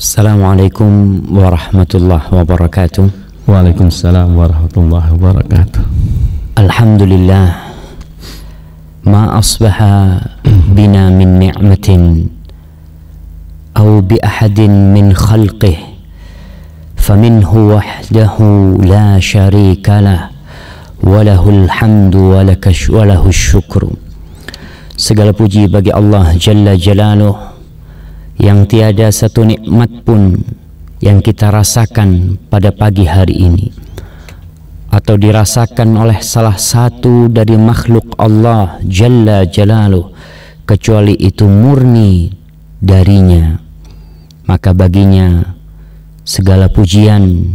السلام عليكم ورحمة الله وبركاته وعليكم السلام ورحمة الله وبركاته الحمد لله ما أصبح بنا من نعمة أو بأحد من خلقه فمنه وحده لا شريك له وله الحمد ولك وله الشكر segala puji bagi Allah Jalla Jalaluh yang tiada satu nikmat pun yang kita rasakan pada pagi hari ini atau dirasakan oleh salah satu dari makhluk Allah Jalla Jalaluh kecuali itu murni darinya maka baginya segala pujian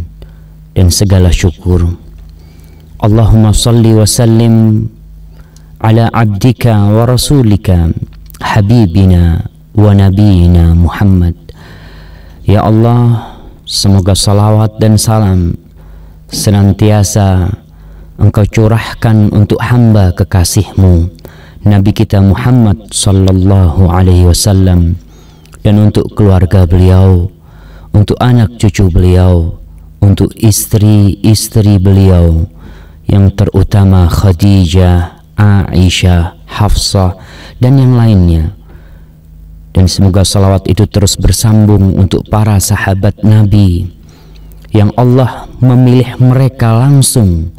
dan segala syukur Allahumma salli wa sallim ala abdika wa rasulika habibina wa nabiyina Muhammad. Ya Allah, semoga salawat dan salam senantiasa engkau curahkan untuk hamba kekasihmu Nabi kita Muhammad sallallahu alaihi wasallam dan untuk keluarga beliau, untuk anak cucu beliau, untuk istri-istri beliau yang terutama Khadijah, Aisyah, Hafsah dan yang lainnya dan semoga salawat itu terus bersambung untuk para sahabat Nabi yang Allah memilih mereka langsung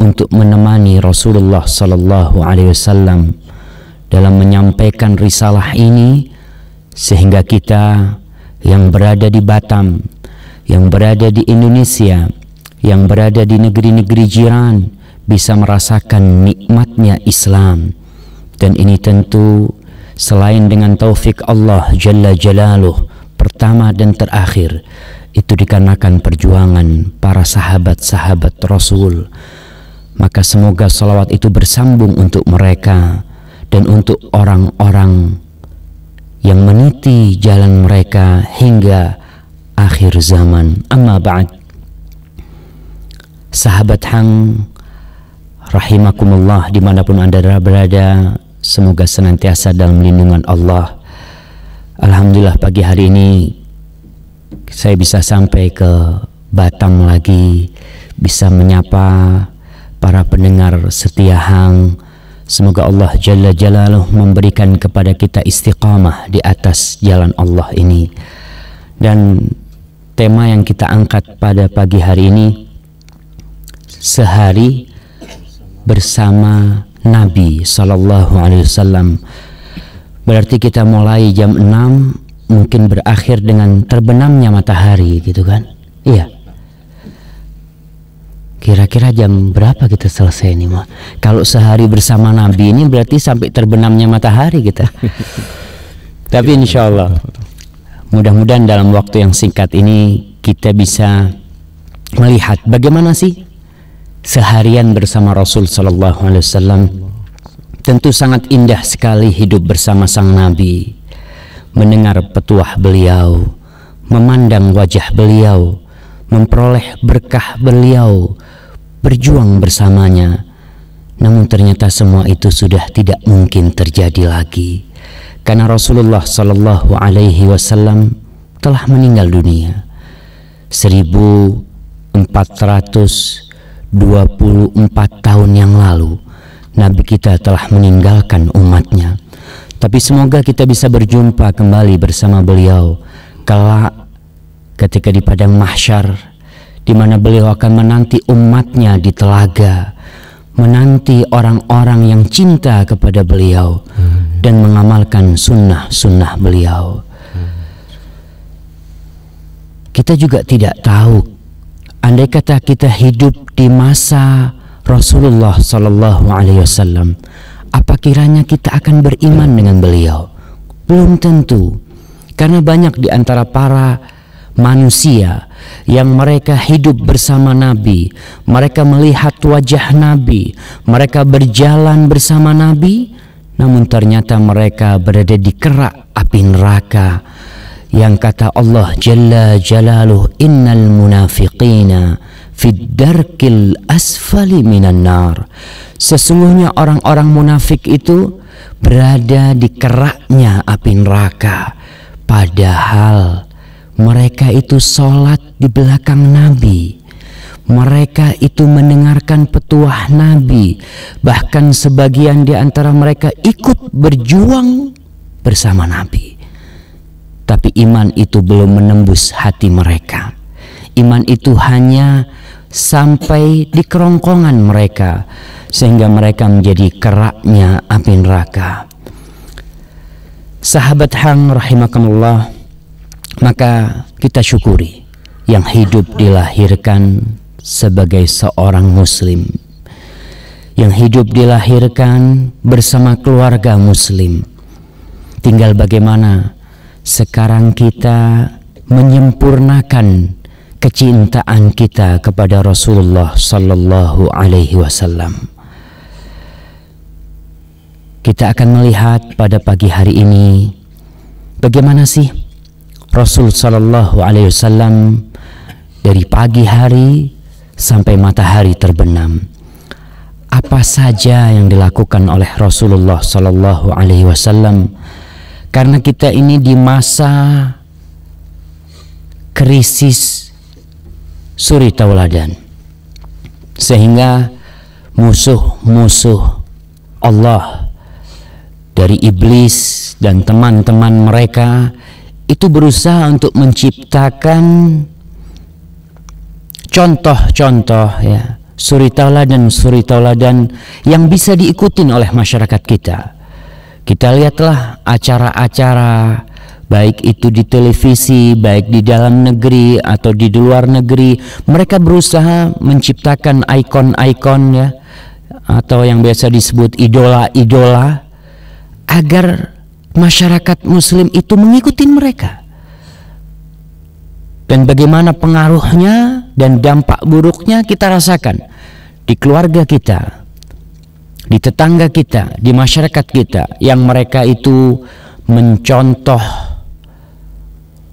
untuk menemani Rasulullah Sallallahu Alaihi Wasallam dalam menyampaikan risalah ini sehingga kita yang berada di Batam, yang berada di Indonesia, yang berada di negeri-negeri jiran bisa merasakan nikmatnya Islam dan ini tentu selain dengan taufik Allah Jalla Jalaluh pertama dan terakhir itu dikarenakan perjuangan para sahabat-sahabat Rasul maka semoga salawat itu bersambung untuk mereka dan untuk orang-orang yang meniti jalan mereka hingga akhir zaman amma ba'd sahabat hang rahimakumullah dimanapun anda berada Semoga senantiasa dalam lindungan Allah. Alhamdulillah pagi hari ini saya bisa sampai ke Batam lagi, bisa menyapa para pendengar setia Hang. Semoga Allah Jalla Jalaluh memberikan kepada kita istiqamah di atas jalan Allah ini. Dan tema yang kita angkat pada pagi hari ini sehari bersama Nabi Sallallahu Alaihi Wasallam. Berarti kita mulai jam 6 mungkin berakhir dengan terbenamnya matahari gitu kan? Iya. Kira-kira jam berapa kita selesai ini, Ma? Kalau sehari bersama Nabi ini berarti sampai terbenamnya matahari kita. Tapi insya Allah, mudah-mudahan dalam waktu yang singkat ini kita bisa melihat bagaimana sih seharian bersama Rasul Sallallahu Alaihi Wasallam tentu sangat indah sekali hidup bersama sang Nabi mendengar petuah beliau memandang wajah beliau memperoleh berkah beliau berjuang bersamanya namun ternyata semua itu sudah tidak mungkin terjadi lagi karena Rasulullah Shallallahu Alaihi Wasallam telah meninggal dunia 1400 24 tahun yang lalu Nabi kita telah meninggalkan umatnya tapi semoga kita bisa berjumpa kembali bersama beliau kelak ketika di padang mahsyar di mana beliau akan menanti umatnya di telaga menanti orang-orang yang cinta kepada beliau hmm. dan mengamalkan sunnah-sunnah beliau hmm. kita juga tidak tahu andai kata kita hidup di masa Rasulullah Sallallahu Alaihi Wasallam, apa kiranya kita akan beriman dengan beliau? Belum tentu, karena banyak di antara para manusia yang mereka hidup bersama Nabi, mereka melihat wajah Nabi, mereka berjalan bersama Nabi, namun ternyata mereka berada di kerak api neraka yang kata Allah Jalla Jalaluh innal munafiqina fid darkil asfali minan nar sesungguhnya orang-orang munafik itu berada di keraknya api neraka padahal mereka itu sholat di belakang Nabi mereka itu mendengarkan petuah Nabi bahkan sebagian di antara mereka ikut berjuang bersama Nabi tapi iman itu belum menembus hati mereka. Iman itu hanya sampai di kerongkongan mereka sehingga mereka menjadi keraknya api neraka. Sahabat Hang rahimakumullah, maka kita syukuri yang hidup dilahirkan sebagai seorang muslim. Yang hidup dilahirkan bersama keluarga muslim. Tinggal bagaimana sekarang kita menyempurnakan kecintaan kita kepada Rasulullah sallallahu alaihi wasallam. Kita akan melihat pada pagi hari ini bagaimana sih Rasul sallallahu alaihi wasallam dari pagi hari sampai matahari terbenam. Apa saja yang dilakukan oleh Rasulullah sallallahu alaihi wasallam? Karena kita ini di masa krisis suri tauladan. Sehingga musuh-musuh Allah dari iblis dan teman-teman mereka itu berusaha untuk menciptakan contoh-contoh ya suri tauladan suri tauladan yang bisa diikutin oleh masyarakat kita kita lihatlah acara-acara baik itu di televisi, baik di dalam negeri atau di luar negeri, mereka berusaha menciptakan ikon-ikon ya atau yang biasa disebut idola-idola agar masyarakat muslim itu mengikuti mereka. Dan bagaimana pengaruhnya dan dampak buruknya kita rasakan di keluarga kita, di tetangga kita, di masyarakat kita yang mereka itu mencontoh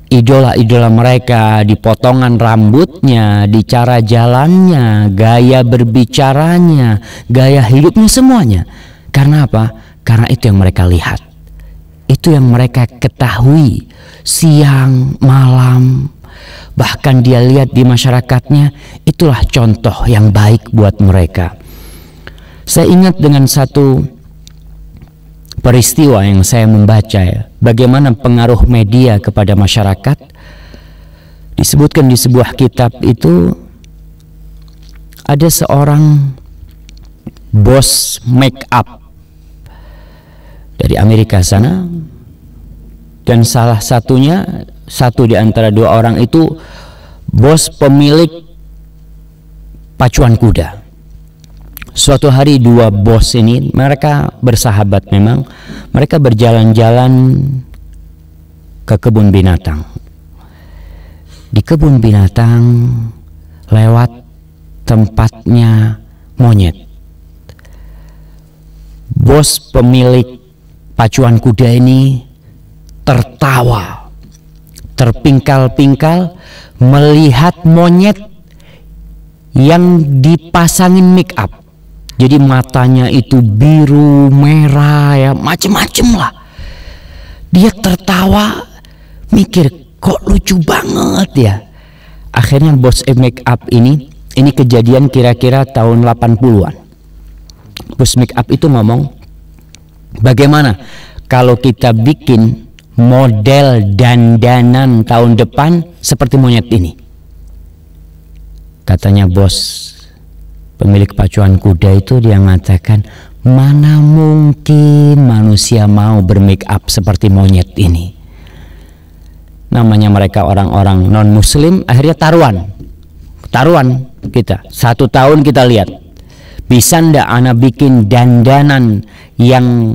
idola-idola mereka di potongan rambutnya, di cara jalannya, gaya berbicaranya, gaya hidupnya semuanya. Karena apa? Karena itu yang mereka lihat. Itu yang mereka ketahui siang, malam, bahkan dia lihat di masyarakatnya, itulah contoh yang baik buat mereka. Saya ingat dengan satu peristiwa yang saya membaca ya, bagaimana pengaruh media kepada masyarakat. Disebutkan di sebuah kitab itu ada seorang bos make up dari Amerika sana dan salah satunya satu di antara dua orang itu bos pemilik pacuan kuda Suatu hari dua bos ini mereka bersahabat memang. Mereka berjalan-jalan ke kebun binatang. Di kebun binatang lewat tempatnya monyet. Bos pemilik pacuan kuda ini tertawa, terpingkal-pingkal melihat monyet yang dipasangin make up jadi matanya itu biru, merah ya, macem-macem lah. Dia tertawa, mikir kok lucu banget ya. Akhirnya bos make up ini, ini kejadian kira-kira tahun 80-an. Bos make up itu ngomong, bagaimana kalau kita bikin model dandanan tahun depan seperti monyet ini? Katanya bos pemilik pacuan kuda itu dia mengatakan mana mungkin manusia mau bermake up seperti monyet ini namanya mereka orang-orang non muslim akhirnya taruhan taruhan kita satu tahun kita lihat bisa ndak ana bikin dandanan yang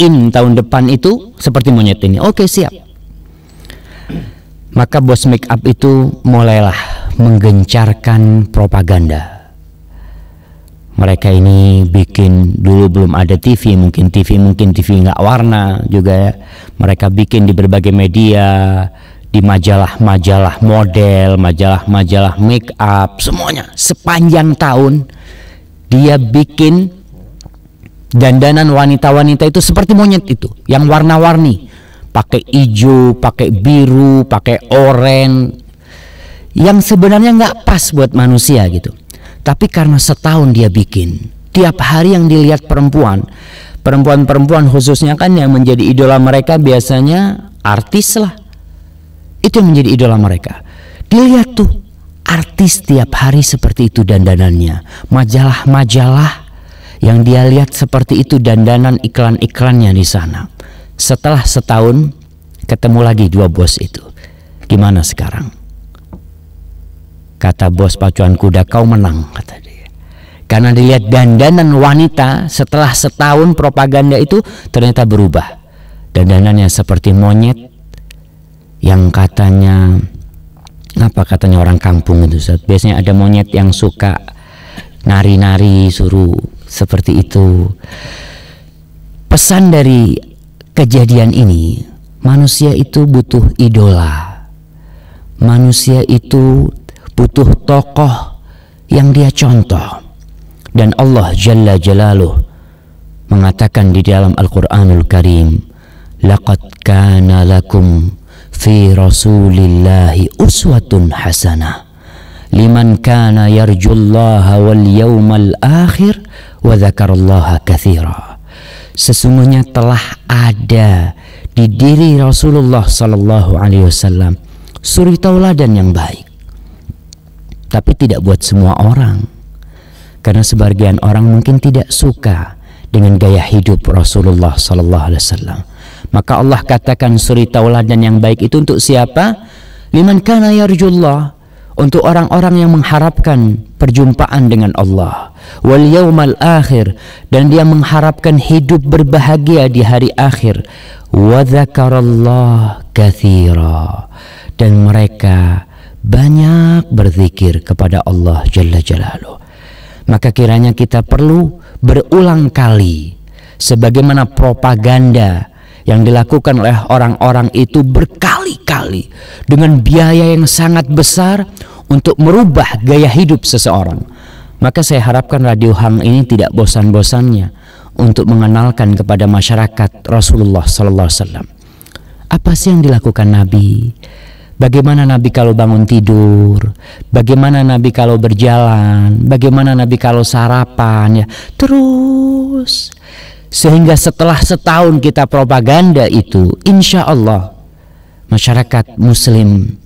in tahun depan itu seperti monyet ini oke siap maka bos make up itu mulailah menggencarkan propaganda mereka ini bikin dulu belum ada TV mungkin TV mungkin TV nggak warna juga ya mereka bikin di berbagai media di majalah-majalah model majalah-majalah make up semuanya sepanjang tahun dia bikin dandanan wanita-wanita itu seperti monyet itu yang warna-warni pakai hijau pakai biru pakai oranye yang sebenarnya nggak pas buat manusia gitu tapi karena setahun dia bikin, tiap hari yang dilihat perempuan, perempuan-perempuan khususnya kan yang menjadi idola mereka biasanya artis lah. Itu yang menjadi idola mereka. Dilihat tuh artis tiap hari seperti itu dandanannya. Majalah-majalah yang dia lihat seperti itu dandanan iklan-iklannya di sana. Setelah setahun ketemu lagi dua bos itu. Gimana sekarang? Kata bos pacuan kuda, kau menang, kata dia. Karena dilihat dandanan wanita setelah setahun propaganda itu ternyata berubah. Dandanannya seperti monyet yang katanya apa katanya orang kampung itu Ustaz. Biasanya ada monyet yang suka nari-nari suruh seperti itu. Pesan dari kejadian ini, manusia itu butuh idola. Manusia itu butuh tokoh yang dia contoh. Dan Allah Jalla Jalaluh mengatakan di dalam Al-Quranul Karim, Laqad kana lakum fi rasulillahi uswatun hasanah liman kana yarjullaha wal yawmal akhir wa dzakarallaha katsira. Sesungguhnya telah ada di diri Rasulullah sallallahu alaihi wasallam suri tauladan yang baik tapi tidak buat semua orang. Karena sebagian orang mungkin tidak suka dengan gaya hidup Rasulullah sallallahu alaihi wasallam. Maka Allah katakan suri tauladan yang baik itu untuk siapa? Liman kana yarjullah untuk orang-orang yang mengharapkan perjumpaan dengan Allah wal yaumal akhir dan dia mengharapkan hidup berbahagia di hari akhir wa dzakarallah katsira dan mereka banyak berzikir kepada Allah Jalla Jalalu. Maka kiranya kita perlu berulang kali sebagaimana propaganda yang dilakukan oleh orang-orang itu berkali-kali dengan biaya yang sangat besar untuk merubah gaya hidup seseorang. Maka saya harapkan Radio Hang ini tidak bosan-bosannya untuk mengenalkan kepada masyarakat Rasulullah saw Apa sih yang dilakukan Nabi? Bagaimana Nabi kalau bangun tidur? Bagaimana Nabi kalau berjalan? Bagaimana Nabi kalau sarapan? Ya, terus sehingga setelah setahun kita propaganda itu, insya Allah masyarakat Muslim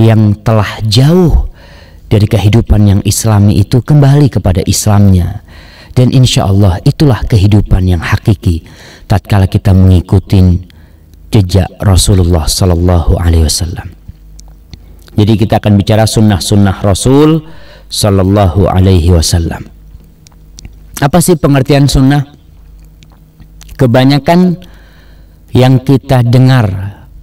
yang telah jauh dari kehidupan yang Islami itu kembali kepada Islamnya. Dan insya Allah itulah kehidupan yang hakiki tatkala kita mengikuti jejak Rasulullah Sallallahu Alaihi Wasallam. Jadi kita akan bicara sunnah-sunnah Rasul Sallallahu Alaihi Wasallam. Apa sih pengertian sunnah? Kebanyakan yang kita dengar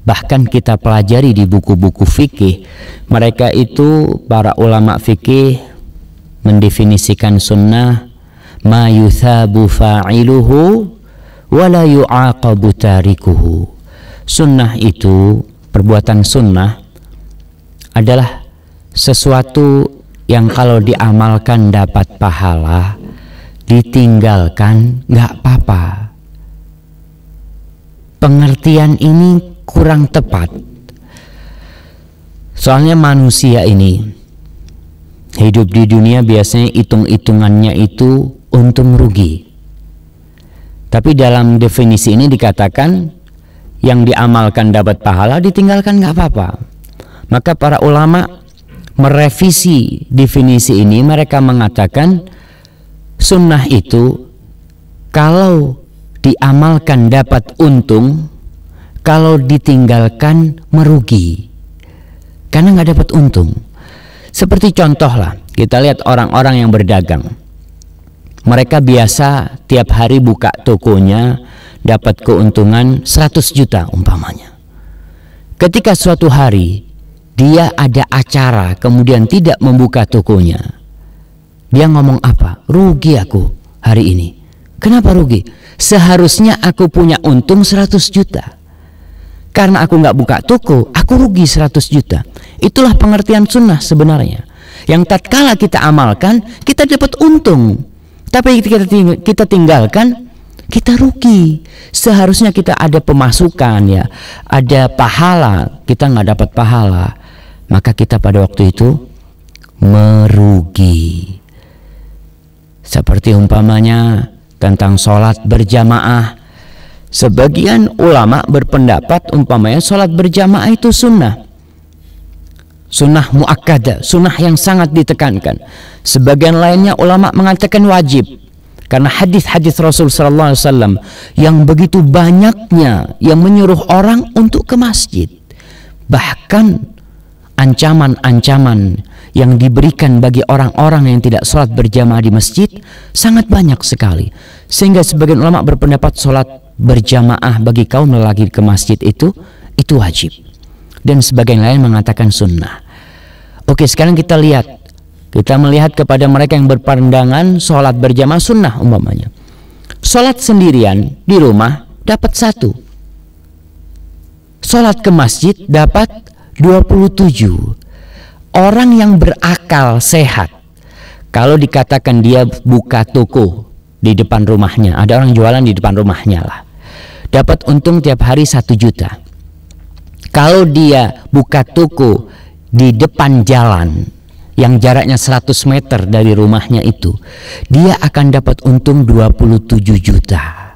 bahkan kita pelajari di buku-buku fikih mereka itu para ulama fikih mendefinisikan sunnah ma yuthabu fa'iluhu Wala yu'aqabu tarikuhu sunnah itu perbuatan sunnah adalah sesuatu yang kalau diamalkan dapat pahala, ditinggalkan nggak apa-apa. Pengertian ini kurang tepat. Soalnya manusia ini hidup di dunia biasanya hitung-hitungannya itu untung rugi. Tapi dalam definisi ini dikatakan yang diamalkan dapat pahala, ditinggalkan nggak apa-apa. Maka para ulama merevisi definisi ini, mereka mengatakan sunnah itu kalau diamalkan dapat untung, kalau ditinggalkan merugi. Karena nggak dapat untung. Seperti contoh lah, kita lihat orang-orang yang berdagang. Mereka biasa tiap hari buka tokonya dapat keuntungan 100 juta umpamanya. Ketika suatu hari dia ada acara kemudian tidak membuka tokonya. Dia ngomong apa? Rugi aku hari ini. Kenapa rugi? Seharusnya aku punya untung 100 juta. Karena aku nggak buka toko, aku rugi 100 juta. Itulah pengertian sunnah sebenarnya. Yang tatkala kita amalkan, kita dapat untung. Tapi kita kita tinggalkan, kita rugi. Seharusnya kita ada pemasukan ya, ada pahala, kita nggak dapat pahala maka kita pada waktu itu merugi. Seperti umpamanya tentang sholat berjamaah. Sebagian ulama berpendapat umpamanya sholat berjamaah itu sunnah. Sunnah mu'akkadah, sunnah yang sangat ditekankan. Sebagian lainnya ulama mengatakan wajib. Karena hadis-hadis Rasul Sallallahu Alaihi Wasallam yang begitu banyaknya yang menyuruh orang untuk ke masjid. Bahkan ancaman-ancaman yang diberikan bagi orang-orang yang tidak sholat berjamaah di masjid sangat banyak sekali. Sehingga sebagian ulama berpendapat sholat berjamaah bagi kaum lelaki ke masjid itu, itu wajib. Dan sebagian lain mengatakan sunnah. Oke sekarang kita lihat. Kita melihat kepada mereka yang berpandangan sholat berjamaah sunnah umpamanya. Sholat sendirian di rumah dapat satu. Sholat ke masjid dapat 27 Orang yang berakal sehat Kalau dikatakan dia buka toko di depan rumahnya Ada orang jualan di depan rumahnya lah Dapat untung tiap hari satu juta Kalau dia buka toko di depan jalan yang jaraknya 100 meter dari rumahnya itu dia akan dapat untung 27 juta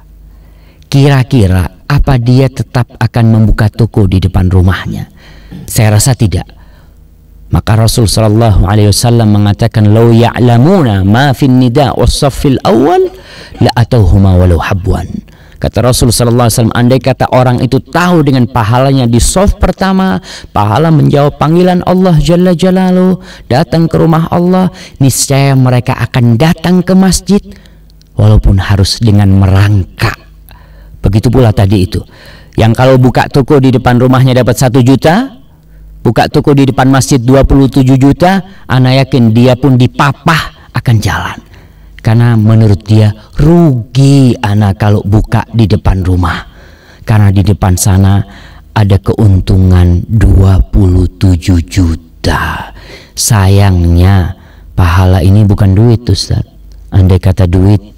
kira-kira apa dia tetap akan membuka toko di depan rumahnya saya rasa tidak. Maka Rasul sallallahu alaihi wasallam mengatakan lau ya'lamuna ma fin nida' was-saffil awal la atauhuma walau habwan. Kata Rasul sallallahu alaihi wasallam andai kata orang itu tahu dengan pahalanya di soft pertama, pahala menjawab panggilan Allah jalla jalalu, datang ke rumah Allah, niscaya mereka akan datang ke masjid walaupun harus dengan merangkak. Begitu pula tadi itu. Yang kalau buka toko di depan rumahnya dapat satu juta, buka toko di depan masjid 27 juta, anak yakin dia pun dipapah akan jalan. Karena menurut dia rugi anak kalau buka di depan rumah. Karena di depan sana ada keuntungan 27 juta. Sayangnya pahala ini bukan duit Ustaz. Andai kata duit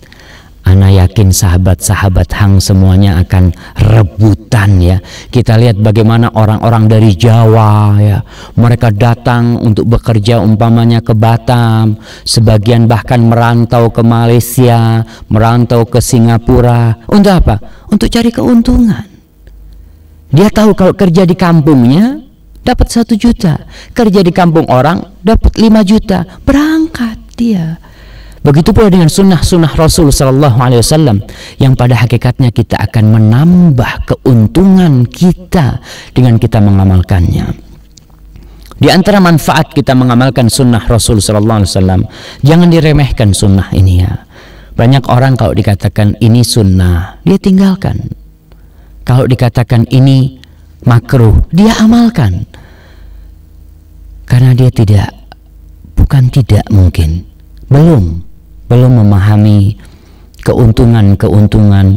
Ana yakin sahabat-sahabat Hang semuanya akan rebutan ya. Kita lihat bagaimana orang-orang dari Jawa ya. Mereka datang untuk bekerja umpamanya ke Batam, sebagian bahkan merantau ke Malaysia, merantau ke Singapura. Untuk apa? Untuk cari keuntungan. Dia tahu kalau kerja di kampungnya dapat satu juta, kerja di kampung orang dapat 5 juta. Berangkat dia Begitu pula dengan sunnah-sunnah Rasul Sallallahu Alaihi Wasallam yang pada hakikatnya kita akan menambah keuntungan kita dengan kita mengamalkannya. Di antara manfaat kita mengamalkan sunnah Rasul Sallallahu Alaihi Wasallam, jangan diremehkan sunnah ini ya. Banyak orang kalau dikatakan ini sunnah, dia tinggalkan. Kalau dikatakan ini makruh, dia amalkan. Karena dia tidak, bukan tidak mungkin, belum belum memahami keuntungan-keuntungan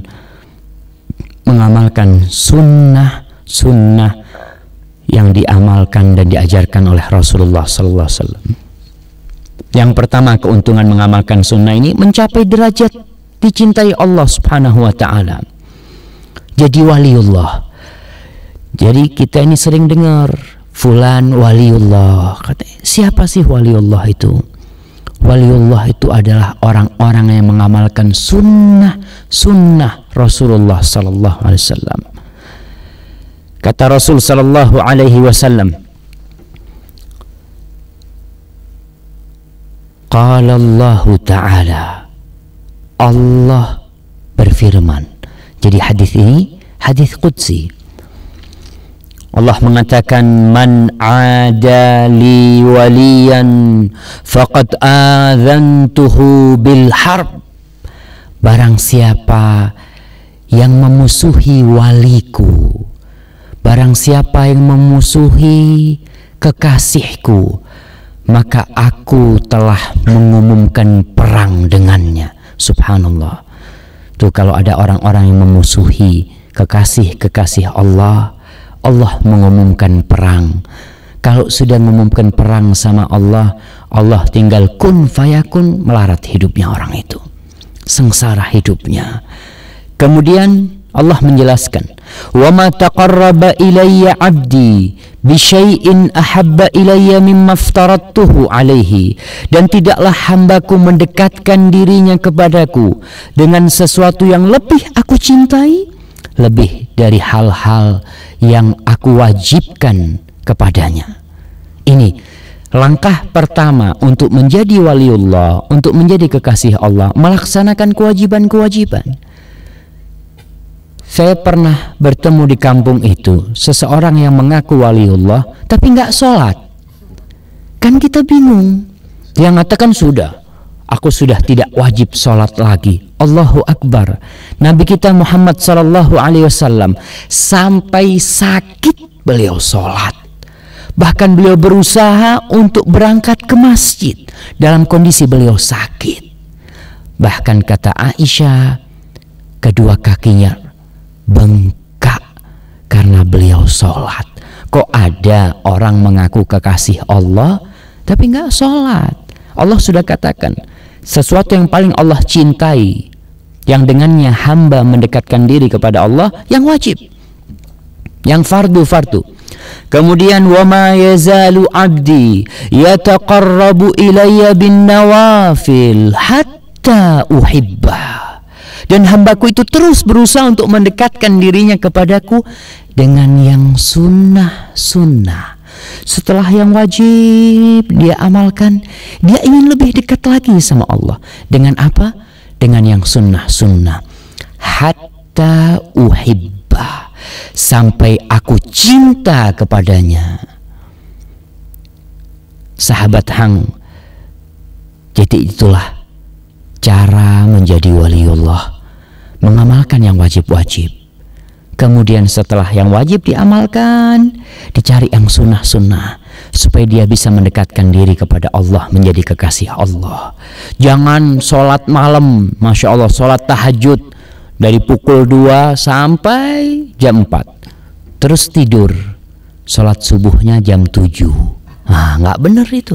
mengamalkan sunnah-sunnah yang diamalkan dan diajarkan oleh Rasulullah Sallallahu Alaihi Wasallam. Yang pertama keuntungan mengamalkan sunnah ini mencapai derajat dicintai Allah Subhanahu Wa Taala. Jadi waliullah. Jadi kita ini sering dengar Fulan waliullah. Kata, siapa sih waliullah itu? Waliullah itu adalah orang-orang yang mengamalkan sunnah sunnah Rasulullah Sallallahu Alaihi Wasallam. Kata Rasul Sallallahu Alaihi Wasallam, Qala Allah Ta'ala Allah berfirman Jadi hadis ini hadis Qudsi Allah mengatakan man adali waliyan faqad adzantuhu bil harb barang siapa yang memusuhi waliku barang siapa yang memusuhi kekasihku maka aku telah mengumumkan perang dengannya subhanallah tuh kalau ada orang-orang yang memusuhi kekasih-kekasih Allah Allah mengumumkan perang. Kalau sudah mengumumkan perang sama Allah, Allah tinggal kun fayakun melarat hidupnya orang itu. Sengsara hidupnya. Kemudian Allah menjelaskan, "Wa ma taqarraba ilayya 'abdi bi syai'in ahabba ilayya mimma aftaradtuhu 'alaihi." Dan tidaklah hambaku mendekatkan dirinya kepadaku dengan sesuatu yang lebih aku cintai lebih dari hal-hal yang aku wajibkan kepadanya. Ini langkah pertama untuk menjadi waliullah, untuk menjadi kekasih Allah, melaksanakan kewajiban-kewajiban. Saya pernah bertemu di kampung itu seseorang yang mengaku waliullah tapi nggak sholat. Kan kita bingung. Dia mengatakan sudah, aku sudah tidak wajib sholat lagi. Allahu Akbar. Nabi kita Muhammad Shallallahu Alaihi Wasallam sampai sakit beliau sholat. Bahkan beliau berusaha untuk berangkat ke masjid dalam kondisi beliau sakit. Bahkan kata Aisyah, kedua kakinya bengkak karena beliau sholat. Kok ada orang mengaku kekasih Allah tapi nggak sholat? Allah sudah katakan, sesuatu yang paling Allah cintai, yang dengannya hamba mendekatkan diri kepada Allah, yang wajib, yang fardu-fardu. Kemudian wama yazalu abdi yataqarrabu ilayya bin nawafil hatta uhibba Dan hambaku itu terus berusaha untuk mendekatkan dirinya kepadaku dengan yang sunnah-sunnah setelah yang wajib dia amalkan, dia ingin lebih dekat lagi sama Allah. Dengan apa? Dengan yang sunnah-sunnah. Hatta uhibba. Sampai aku cinta kepadanya. Sahabat Hang. Jadi itulah cara menjadi waliullah. Mengamalkan yang wajib-wajib Kemudian setelah yang wajib diamalkan, dicari yang sunnah-sunnah supaya dia bisa mendekatkan diri kepada Allah menjadi kekasih Allah. Jangan sholat malam, masya Allah, sholat tahajud dari pukul 2 sampai jam 4 terus tidur sholat subuhnya jam 7 nah nggak bener itu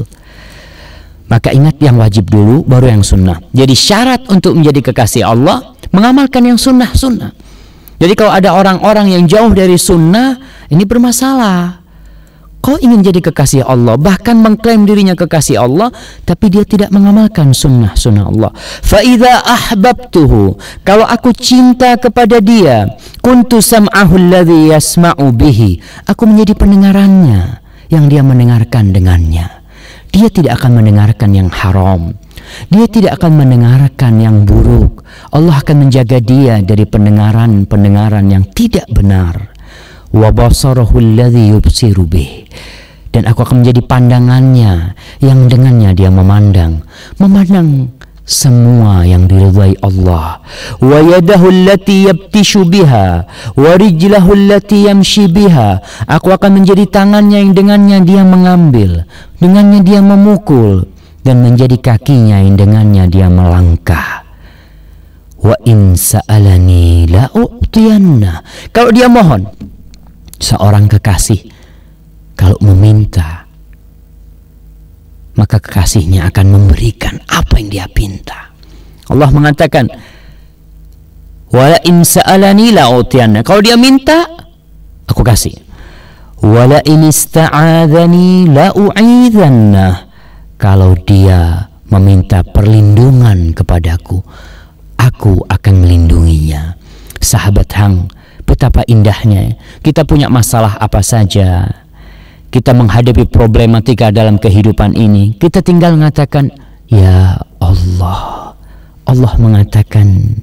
maka ingat yang wajib dulu baru yang sunnah jadi syarat untuk menjadi kekasih Allah mengamalkan yang sunnah sunnah jadi kalau ada orang-orang yang jauh dari sunnah, ini bermasalah. Kau ingin jadi kekasih Allah, bahkan mengklaim dirinya kekasih Allah, tapi dia tidak mengamalkan sunnah sunnah Allah. Faida ahbabtuhu. Kalau aku cinta kepada dia, kuntu sam'ahu alladhi yasma'u bihi. Aku menjadi pendengarannya yang dia mendengarkan dengannya. Dia tidak akan mendengarkan yang haram dia tidak akan mendengarkan yang buruk. Allah akan menjaga dia dari pendengaran-pendengaran yang tidak benar. dan aku akan menjadi pandangannya yang dengannya dia memandang memandang semua yang diridhai Allah wa yadahu allati yabtishu biha wa rijlahu allati yamshi biha aku akan menjadi tangannya yang dengannya dia mengambil dengannya dia memukul dan menjadi kakinya yang dengannya dia melangkah. Wa in sa'alani la Kalau dia mohon, seorang kekasih kalau meminta maka kekasihnya akan memberikan apa yang dia pinta. Allah mengatakan, "Wala in sa'alani la Kalau dia minta, aku kasih. "Wala in ista'adzani la'u'idhanna. Kalau dia meminta perlindungan kepadaku, aku akan melindunginya. Sahabat Hang, betapa indahnya kita punya masalah apa saja. Kita menghadapi problematika dalam kehidupan ini. Kita tinggal mengatakan, "Ya Allah." Allah mengatakan,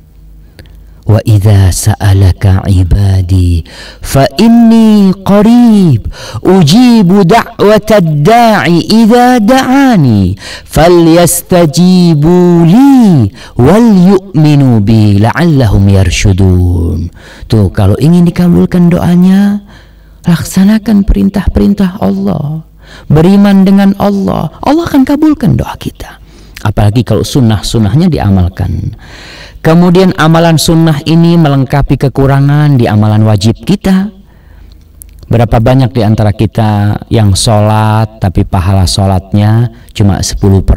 wa idza sa'alaka ibadi fa inni qarib ujibu da'watad da'i idza da'ani falyastajibu li wal yu'minu bi la'allahum yarshudun tuh kalau ingin dikabulkan doanya laksanakan perintah-perintah Allah beriman dengan Allah Allah akan kabulkan doa kita apalagi kalau sunnah-sunnahnya diamalkan Kemudian amalan sunnah ini melengkapi kekurangan di amalan wajib kita. Berapa banyak di antara kita yang sholat tapi pahala sholatnya cuma 10%.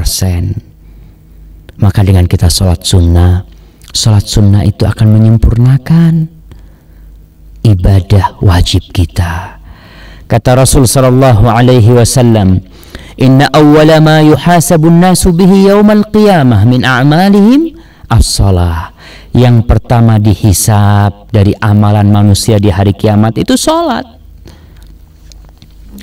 Maka dengan kita sholat sunnah, sholat sunnah itu akan menyempurnakan ibadah wajib kita. Kata Rasul Sallallahu Alaihi Wasallam, Inna awwala ma yuhasabun nasu bihi yawmal qiyamah min a'malihim as Yang pertama dihisap dari amalan manusia di hari kiamat itu salat.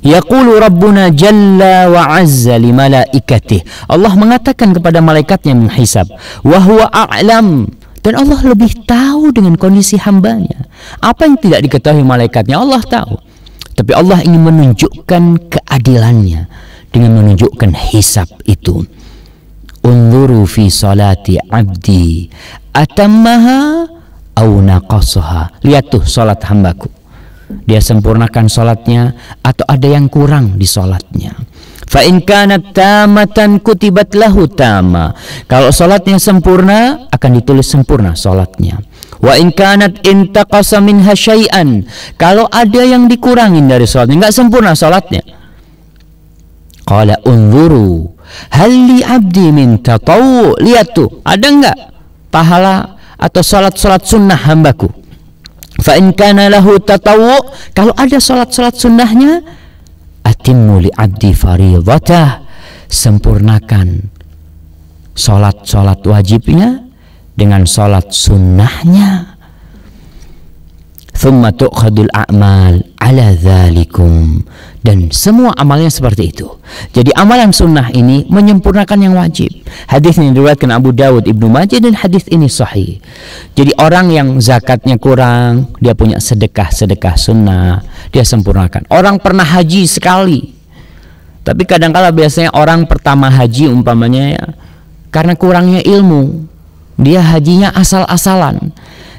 Yaqulu Rabbuna Jalla wa Azza li malaikatih. Allah mengatakan kepada malaikatnya menghisab. Wa huwa a'lam. Dan Allah lebih tahu dengan kondisi hambanya. Apa yang tidak diketahui malaikatnya Allah tahu. Tapi Allah ingin menunjukkan keadilannya dengan menunjukkan hisab itu. Unzuru fi salati abdi atammaha au naqasaha. Lihat tuh salat hambaku. Dia sempurnakan salatnya atau ada yang kurang di salatnya. Fa in kanat tamatan kutibat lahu tama. Kalau salatnya sempurna akan ditulis sempurna salatnya. Wa in kanat intaqasa minha syai'an. Kalau ada yang dikurangin dari salatnya enggak sempurna salatnya. Qala unzuru hal abdi min tatawu lihat tu ada enggak pahala atau salat-salat sunnah hambaku fa in kana lahu tatawu kalau ada salat-salat sunnahnya atimmu li abdi fariidhatah sempurnakan salat-salat wajibnya dengan salat sunnahnya thumma tuqadul a'mal ala dhalikum dan semua amalnya seperti itu. Jadi amalan sunnah ini menyempurnakan yang wajib. Hadis ini diriwayatkan Abu Dawud, Ibnu Majah dan hadis ini sahih. Jadi orang yang zakatnya kurang, dia punya sedekah-sedekah sunnah, dia sempurnakan. Orang pernah haji sekali. Tapi kadangkala biasanya orang pertama haji umpamanya ya, karena kurangnya ilmu, dia hajinya asal-asalan.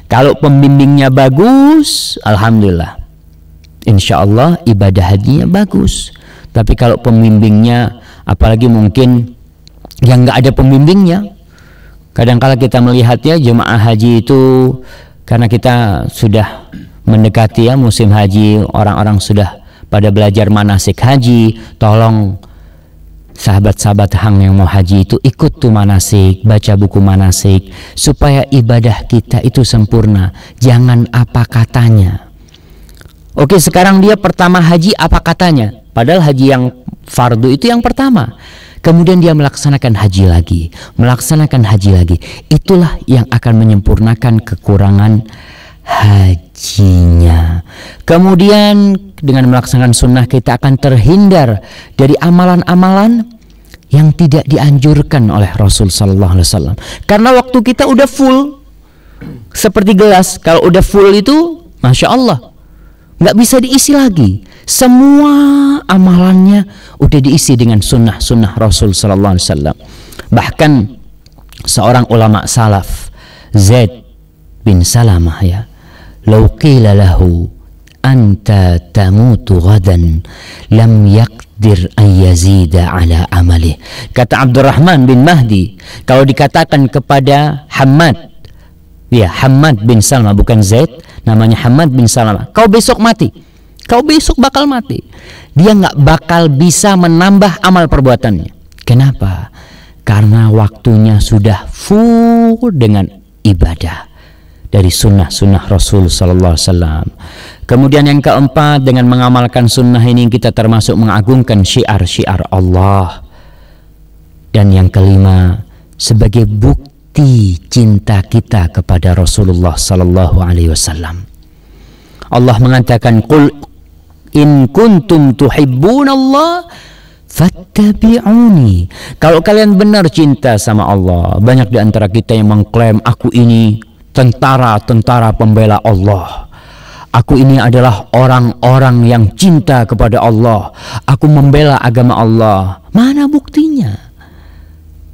Kalau pembimbingnya bagus, alhamdulillah insya Allah ibadah hajinya bagus. Tapi kalau pembimbingnya, apalagi mungkin yang nggak ada pembimbingnya, kadangkala kita melihat ya jemaah haji itu karena kita sudah mendekati ya musim haji, orang-orang sudah pada belajar manasik haji, tolong sahabat-sahabat hang yang mau haji itu ikut tuh manasik, baca buku manasik supaya ibadah kita itu sempurna. Jangan apa katanya. Oke, sekarang dia pertama haji apa katanya? Padahal haji yang fardu itu yang pertama. Kemudian dia melaksanakan haji lagi, melaksanakan haji lagi. Itulah yang akan menyempurnakan kekurangan hajinya. Kemudian dengan melaksanakan sunnah kita akan terhindar dari amalan-amalan yang tidak dianjurkan oleh Rasul Sallallahu Alaihi Wasallam. Karena waktu kita udah full, seperti gelas. Kalau udah full itu, masya Allah, nggak bisa diisi lagi. Semua amalannya udah diisi dengan sunnah-sunnah Rasul Sallallahu Alaihi Wasallam. Bahkan seorang ulama salaf Zaid bin Salamah ya, "Lau lahu anta tamutu ghadan lam yakdir ayazida ala amali Kata Abdurrahman bin Mahdi, kalau dikatakan kepada Hamad ya Hamad bin Salma bukan Zaid namanya Hamad bin Salamah kau besok mati kau besok bakal mati dia nggak bakal bisa menambah amal perbuatannya kenapa karena waktunya sudah full dengan ibadah dari sunnah-sunnah Rasul Sallallahu Alaihi Wasallam. Kemudian yang keempat dengan mengamalkan sunnah ini kita termasuk mengagungkan syiar-syiar Allah. Dan yang kelima sebagai bukti bukti cinta kita kepada Rasulullah sallallahu alaihi wasallam. Allah mengatakan qul in kuntum tuhibbunallah fattabi'uni. Kalau kalian benar cinta sama Allah, banyak di antara kita yang mengklaim aku ini tentara-tentara pembela Allah. Aku ini adalah orang-orang yang cinta kepada Allah. Aku membela agama Allah. Mana buktinya?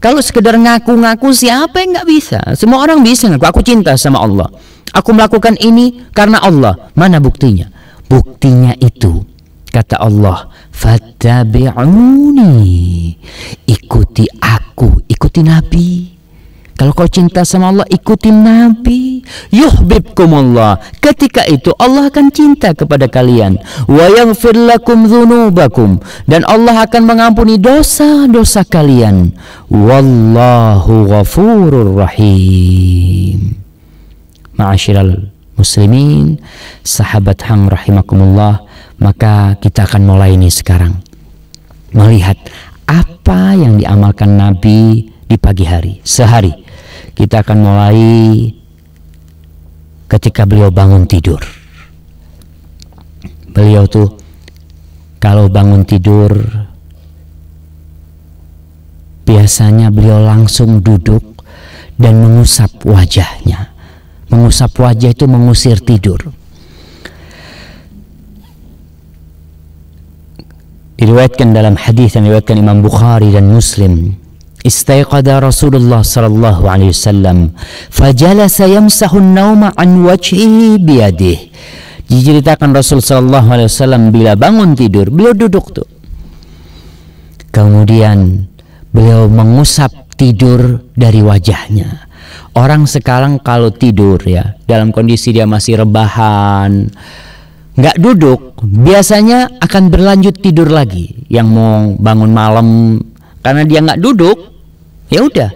Kalau sekedar ngaku-ngaku siapa yang nggak bisa? Semua orang bisa ngaku. Aku cinta sama Allah. Aku melakukan ini karena Allah. Mana buktinya? Buktinya itu kata Allah, "Fattabi'uni." Ikuti aku, ikuti Nabi. Kalau kau cinta sama Allah, ikuti Nabi yuhibbukumullah. Ketika itu Allah akan cinta kepada kalian. Wa yaghfir lakum dzunubakum dan Allah akan mengampuni dosa-dosa kalian. Wallahu ghafurur rahim. Ma'asyiral muslimin, sahabat hang rahimakumullah, maka kita akan mulai ini sekarang. Melihat apa yang diamalkan Nabi di pagi hari, sehari. Kita akan mulai ketika beliau bangun tidur. Beliau tuh kalau bangun tidur biasanya beliau langsung duduk dan mengusap wajahnya. Mengusap wajah itu mengusir tidur. Diriwayatkan dalam hadis yang diriwayatkan Imam Bukhari dan Muslim استيقظ رسول الله صلى الله عليه وسلم فجلس يمسح النوم عن وجهه بيده diceritakan Rasul Sallallahu Alaihi Wasallam bila bangun tidur beliau duduk tuh kemudian beliau mengusap tidur dari wajahnya orang sekarang kalau tidur ya dalam kondisi dia masih rebahan nggak duduk biasanya akan berlanjut tidur lagi yang mau bangun malam karena dia nggak duduk ya udah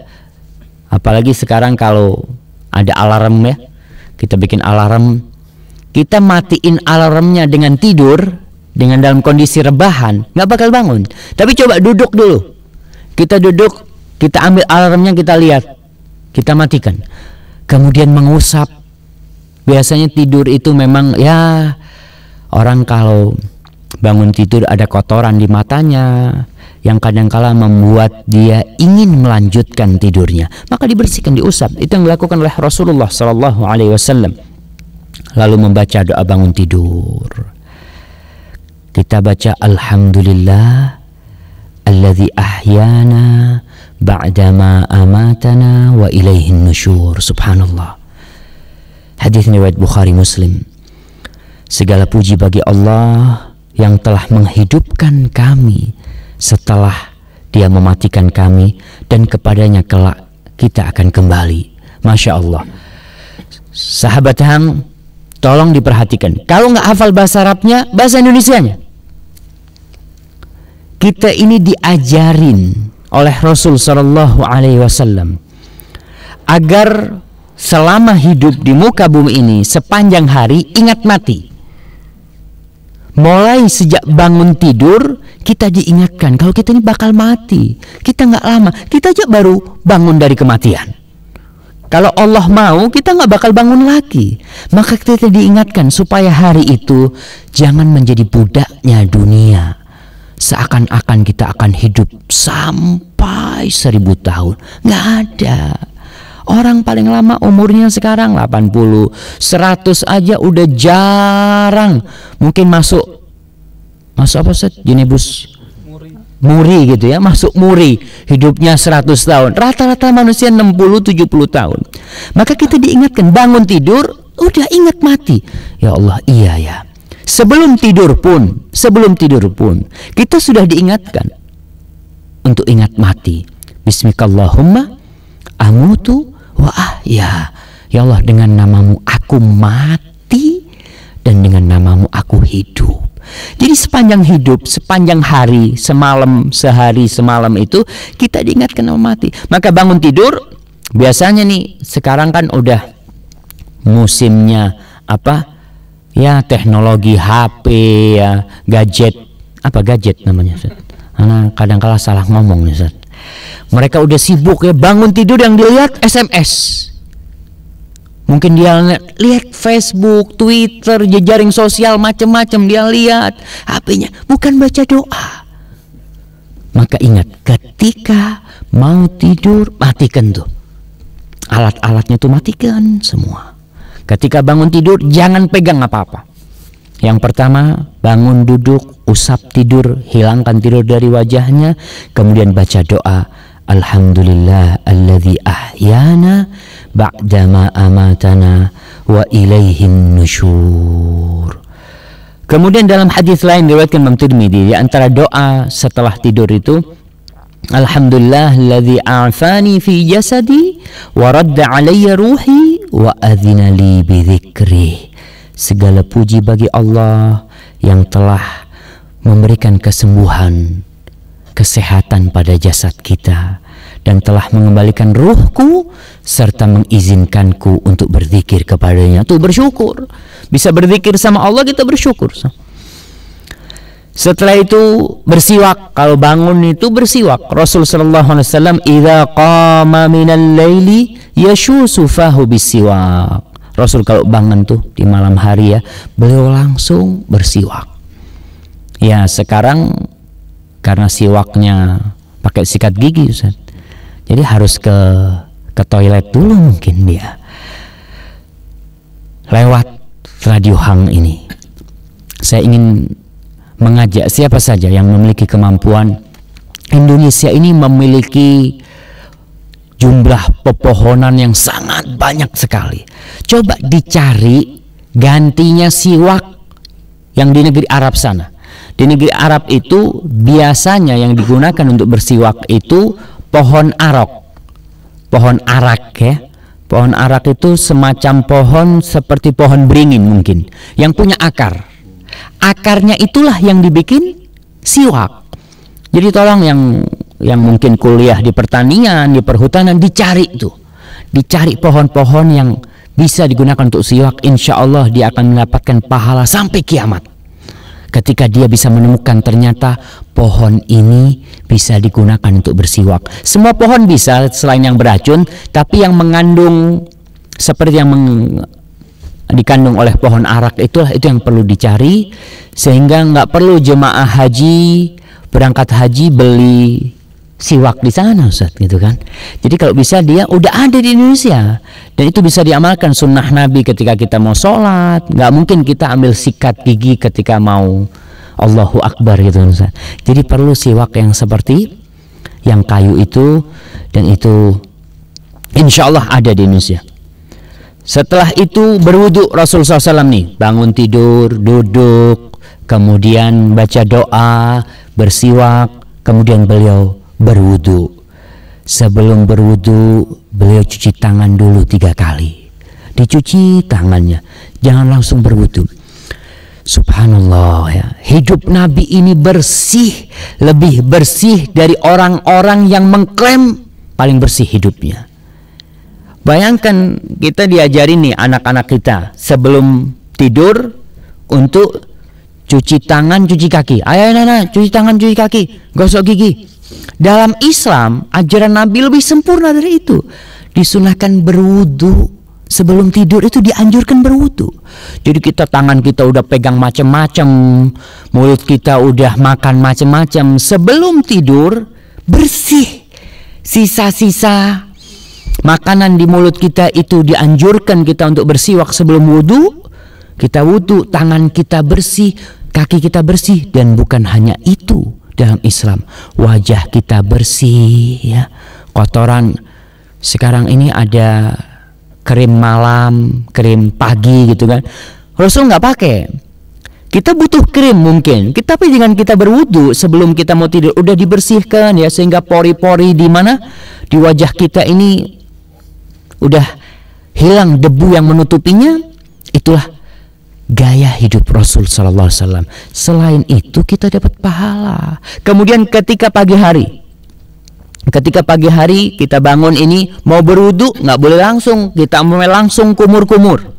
apalagi sekarang kalau ada alarm ya kita bikin alarm kita matiin alarmnya dengan tidur dengan dalam kondisi rebahan nggak bakal bangun tapi coba duduk dulu kita duduk kita ambil alarmnya kita lihat kita matikan kemudian mengusap biasanya tidur itu memang ya orang kalau bangun tidur ada kotoran di matanya yang kadangkala membuat dia ingin melanjutkan tidurnya. Maka dibersihkan, diusap. Itu yang dilakukan oleh Rasulullah Sallallahu Alaihi Wasallam. Lalu membaca doa bangun tidur. Kita baca Alhamdulillah Alladhi ahyana ba'dama amatana wa ilaihi nusyur Subhanallah Hadis riwayat Bukhari Muslim Segala puji bagi Allah yang telah menghidupkan kami setelah dia mematikan kami dan kepadanya kelak kita akan kembali. Masya Allah. Sahabat Ham, tolong diperhatikan. Kalau nggak hafal bahasa Arabnya, bahasa Indonesianya. Kita ini diajarin oleh Rasul Shallallahu Alaihi Wasallam agar selama hidup di muka bumi ini sepanjang hari ingat mati. Mulai sejak bangun tidur kita diingatkan kalau kita ini bakal mati. Kita nggak lama, kita aja baru bangun dari kematian. Kalau Allah mau, kita nggak bakal bangun lagi. Maka kita diingatkan supaya hari itu jangan menjadi budaknya dunia. Seakan-akan kita akan hidup sampai seribu tahun. Nggak ada. Orang paling lama umurnya sekarang 80, 100 aja udah jarang. Mungkin masuk Masuk apa set? Jenibus, muri. muri gitu ya, masuk muri. Hidupnya 100 tahun. Rata-rata manusia 60 70 tahun. Maka kita diingatkan bangun tidur udah ingat mati. Ya Allah, iya ya. Sebelum tidur pun, sebelum tidur pun kita sudah diingatkan untuk ingat mati. Bismillahumma amutu wa ya, Ya Allah dengan namamu aku mati dan dengan namamu aku hidup. Jadi sepanjang hidup, sepanjang hari, semalam, sehari, semalam itu kita diingatkan sama mati. Maka bangun tidur biasanya nih sekarang kan udah musimnya apa? Ya teknologi HP ya, gadget apa gadget namanya Karena kadang kala salah ngomong nih Mereka udah sibuk ya bangun tidur yang dilihat SMS Mungkin dia lihat Facebook, Twitter, jejaring sosial macam-macam dia lihat HP-nya, bukan baca doa. Maka ingat, ketika mau tidur matikan tuh. Alat-alatnya tuh matikan semua. Ketika bangun tidur jangan pegang apa-apa. Yang pertama, bangun duduk, usap tidur, hilangkan tidur dari wajahnya, kemudian baca doa. Alhamdulillah alladzi ahyana ba'dama amatana wa ilaihin nushur. Kemudian dalam hadis lain diriwayatkan Imam Tirmidzi di antara doa setelah tidur itu Alhamdulillah ladzi a'fani fi jasadi wa radda alayya ruhi wa adzina li bidhikri. Segala puji bagi Allah yang telah memberikan kesembuhan kesehatan pada jasad kita dan telah mengembalikan ruhku serta mengizinkanku untuk berzikir kepadanya. Tuh bersyukur. Bisa berzikir sama Allah kita bersyukur. Setelah itu bersiwak. Kalau bangun itu bersiwak. Rasul sallallahu alaihi wasallam idza qama minal laili yashusu fahu bisiwak. Rasul kalau bangun tuh di malam hari ya, beliau langsung bersiwak. Ya, sekarang karena siwaknya pakai sikat gigi Ustaz. Jadi harus ke ke toilet dulu mungkin dia. Lewat radio hang ini. Saya ingin mengajak siapa saja yang memiliki kemampuan Indonesia ini memiliki jumlah pepohonan yang sangat banyak sekali. Coba dicari gantinya siwak yang di negeri Arab sana. Di negeri Arab itu biasanya yang digunakan untuk bersiwak itu pohon arok. Pohon arak ya. Pohon arak itu semacam pohon seperti pohon beringin mungkin yang punya akar. Akarnya itulah yang dibikin siwak. Jadi tolong yang yang mungkin kuliah di pertanian, di perhutanan dicari itu. Dicari pohon-pohon yang bisa digunakan untuk siwak, insya Allah dia akan mendapatkan pahala sampai kiamat ketika dia bisa menemukan ternyata pohon ini bisa digunakan untuk bersiwak. Semua pohon bisa selain yang beracun, tapi yang mengandung seperti yang meng, dikandung oleh pohon arak itulah itu yang perlu dicari sehingga nggak perlu jemaah haji berangkat haji beli siwak di sana Ustaz gitu kan. Jadi kalau bisa dia udah ada di Indonesia dan itu bisa diamalkan sunnah Nabi ketika kita mau sholat nggak mungkin kita ambil sikat gigi ketika mau Allahu Akbar gitu Ustaz. Jadi perlu siwak yang seperti yang kayu itu dan itu insya Allah ada di Indonesia. Setelah itu berwuduk Rasulullah SAW nih bangun tidur duduk kemudian baca doa bersiwak kemudian beliau berwudu. Sebelum berwudu, beliau cuci tangan dulu tiga kali. Dicuci tangannya, jangan langsung berwudu. Subhanallah ya. Hidup Nabi ini bersih, lebih bersih dari orang-orang yang mengklaim paling bersih hidupnya. Bayangkan kita diajari nih anak-anak kita sebelum tidur untuk cuci tangan, cuci kaki. Ayo anak, cuci tangan, cuci kaki, gosok gigi. Dalam Islam, ajaran Nabi lebih sempurna dari itu. Disunahkan berwudu sebelum tidur itu dianjurkan berwudu. Jadi kita tangan kita udah pegang macam-macam, mulut kita udah makan macam-macam. Sebelum tidur bersih sisa-sisa makanan di mulut kita itu dianjurkan kita untuk bersiwak sebelum wudu. Kita wudhu tangan kita bersih, kaki kita bersih dan bukan hanya itu dalam Islam. Wajah kita bersih ya. Kotoran sekarang ini ada krim malam, krim pagi gitu kan. Rasul nggak pakai. Kita butuh krim mungkin. Kita, tapi dengan kita berwudu sebelum kita mau tidur udah dibersihkan ya sehingga pori-pori di mana di wajah kita ini udah hilang debu yang menutupinya. Itulah gaya hidup Rasul Sallallahu Alaihi Wasallam. Selain itu kita dapat pahala. Kemudian ketika pagi hari, ketika pagi hari kita bangun ini mau berwudu nggak boleh langsung kita mau langsung kumur-kumur.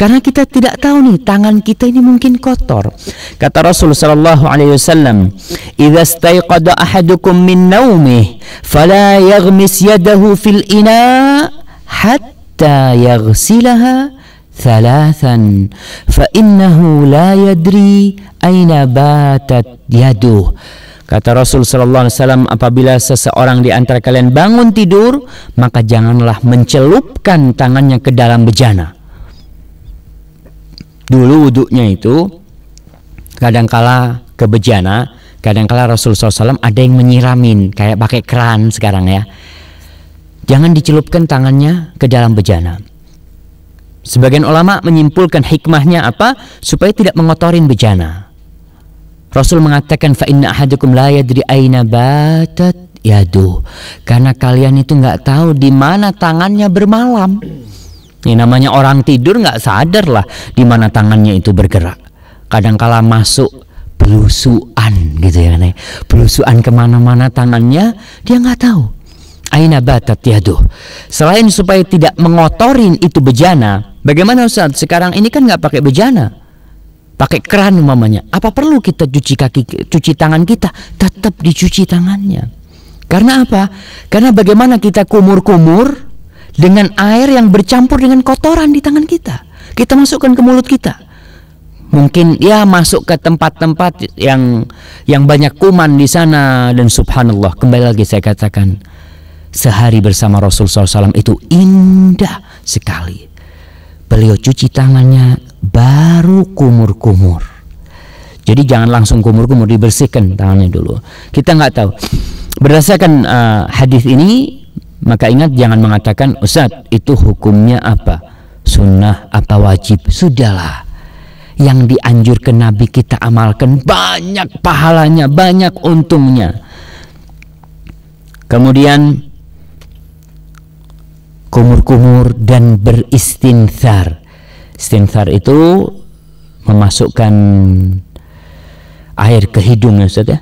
Karena kita tidak tahu nih tangan kita ini mungkin kotor. Kata Rasul sallallahu alaihi wasallam, "Idza staiqada ahadukum min naumih, فلا يغمس يده في الإناء حتى يغسلها ثلاثا فإنه لا يدري أين باتت يده Kata Rasul Sallallahu Alaihi Wasallam, apabila seseorang di antara kalian bangun tidur, maka janganlah mencelupkan tangannya ke dalam bejana. Dulu wuduknya itu kadangkala ke bejana, kadangkala Rasul Sallallahu ada yang menyiramin kayak pakai keran sekarang ya. Jangan dicelupkan tangannya ke dalam bejana. Sebagian ulama menyimpulkan hikmahnya apa? Supaya tidak mengotorin bejana. Rasul mengatakan fa inna ahadukum la yadri aina batat Karena kalian itu nggak tahu di mana tangannya bermalam. Ini namanya orang tidur nggak sadar lah di mana tangannya itu bergerak. Kadangkala masuk belusuan gitu ya nih. Belusuan kemana-mana tangannya dia nggak tahu. Aina batat yaduh. Selain supaya tidak mengotorin itu bejana, Bagaimana Ustaz? Sekarang ini kan nggak pakai bejana. Pakai keran umamanya. Apa perlu kita cuci kaki cuci tangan kita? Tetap dicuci tangannya. Karena apa? Karena bagaimana kita kumur-kumur dengan air yang bercampur dengan kotoran di tangan kita. Kita masukkan ke mulut kita mungkin ya masuk ke tempat-tempat yang yang banyak kuman di sana dan subhanallah kembali lagi saya katakan sehari bersama Rasul SAW itu indah sekali Beliau cuci tangannya baru kumur-kumur. Jadi jangan langsung kumur-kumur dibersihkan tangannya dulu. Kita nggak tahu. Berdasarkan uh, hadis ini maka ingat jangan mengatakan Ustaz itu hukumnya apa? Sunnah apa wajib? Sudahlah yang dianjurkan Nabi kita amalkan banyak pahalanya, banyak untungnya. Kemudian kumur-kumur dan beristinthar. Istinthar itu memasukkan air ke hidung ya Ustaz ya.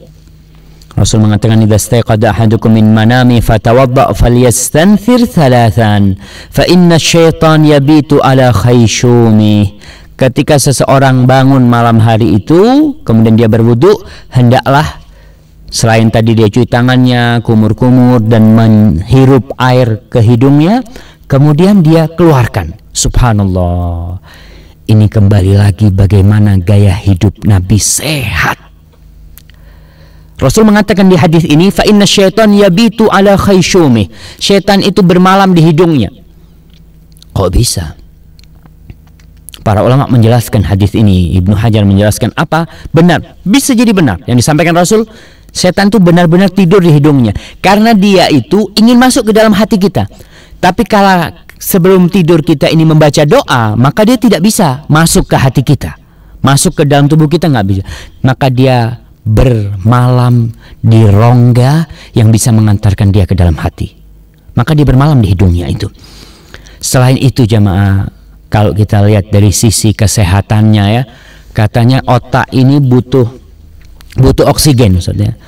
Rasul mengatakan idza staiqada ahadukum min manami fatawadda falyastanthir thalathan fa inna syaitan yabitu ala khayshumi ketika seseorang bangun malam hari itu kemudian dia berwudu hendaklah Selain tadi dia cuci tangannya, kumur-kumur dan menghirup air ke hidungnya, kemudian dia keluarkan. Subhanallah. Ini kembali lagi bagaimana gaya hidup Nabi sehat. Rasul mengatakan di hadis ini, fa inna syaitan yabitu ala khayshumi. Syaitan itu bermalam di hidungnya. Kok bisa? Para ulama menjelaskan hadis ini. Ibnu Hajar menjelaskan apa? Benar. Bisa jadi benar. Yang disampaikan Rasul, Setan itu benar-benar tidur di hidungnya karena dia itu ingin masuk ke dalam hati kita. Tapi kalau sebelum tidur kita ini membaca doa, maka dia tidak bisa masuk ke hati kita. Masuk ke dalam tubuh kita nggak bisa. Maka dia bermalam di rongga yang bisa mengantarkan dia ke dalam hati. Maka dia bermalam di hidungnya itu. Selain itu jamaah, kalau kita lihat dari sisi kesehatannya ya, katanya otak ini butuh butuh oksigen maksudnya.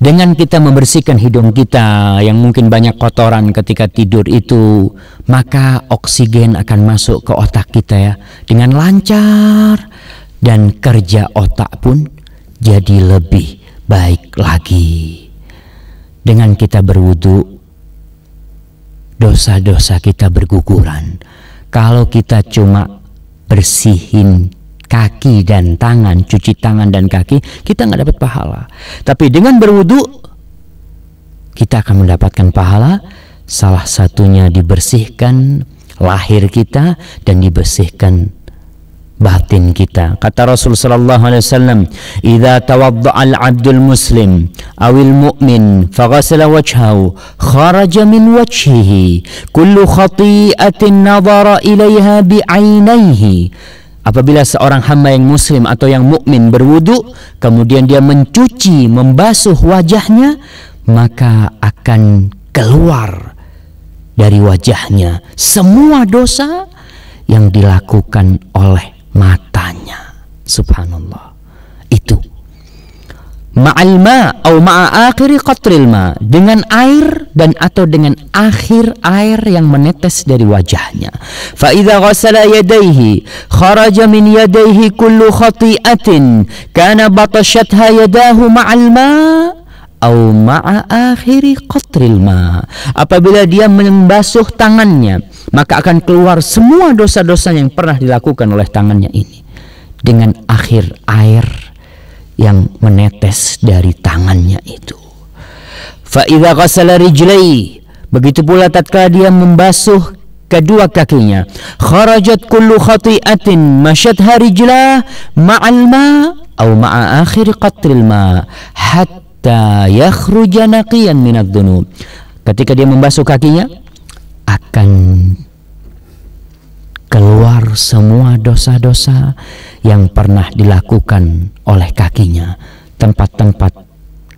Dengan kita membersihkan hidung kita yang mungkin banyak kotoran ketika tidur itu, maka oksigen akan masuk ke otak kita ya dengan lancar dan kerja otak pun jadi lebih baik lagi. Dengan kita berwudu dosa-dosa kita berguguran. Kalau kita cuma bersihin kaki dan tangan, cuci tangan dan kaki, kita nggak dapat pahala. Tapi dengan berwudu kita akan mendapatkan pahala. Salah satunya dibersihkan lahir kita dan dibersihkan batin kita. Kata Rasul sallallahu alaihi wasallam, "Idza tawadda'a al-'abdul muslim aw al-mu'min faghasala wajhahu kharaja min wajhihi kullu khati'atin nadhara ilaiha bi'ainaihi." Apabila seorang hamba yang muslim atau yang mukmin berwudu, kemudian dia mencuci, membasuh wajahnya, maka akan keluar dari wajahnya semua dosa yang dilakukan oleh matanya. Subhanallah. Itu ma'alma atau ma'a akhiri qatril ma dengan air dan atau dengan akhir air yang menetes dari wajahnya fa idza ghassala yadayhi kharaja min yadayhi kullu khati'atin kana batashatha yadahu ma'al ma au ma'a akhiri qatril ma apabila dia membasuh tangannya maka akan keluar semua dosa-dosa yang pernah dilakukan oleh tangannya ini dengan akhir air yang menetes dari tangannya itu. Fa'idha kasalari rijlai. Begitu pula tatkala dia membasuh kedua kakinya. Kharajat kullu khati'atin masyadha rijlah ma'al ma' au ma'a akhir qatril ma' hatta yakhruja naqiyan minad dhunub. Ketika dia membasuh kakinya akan keluar semua dosa-dosa yang pernah dilakukan oleh kakinya tempat-tempat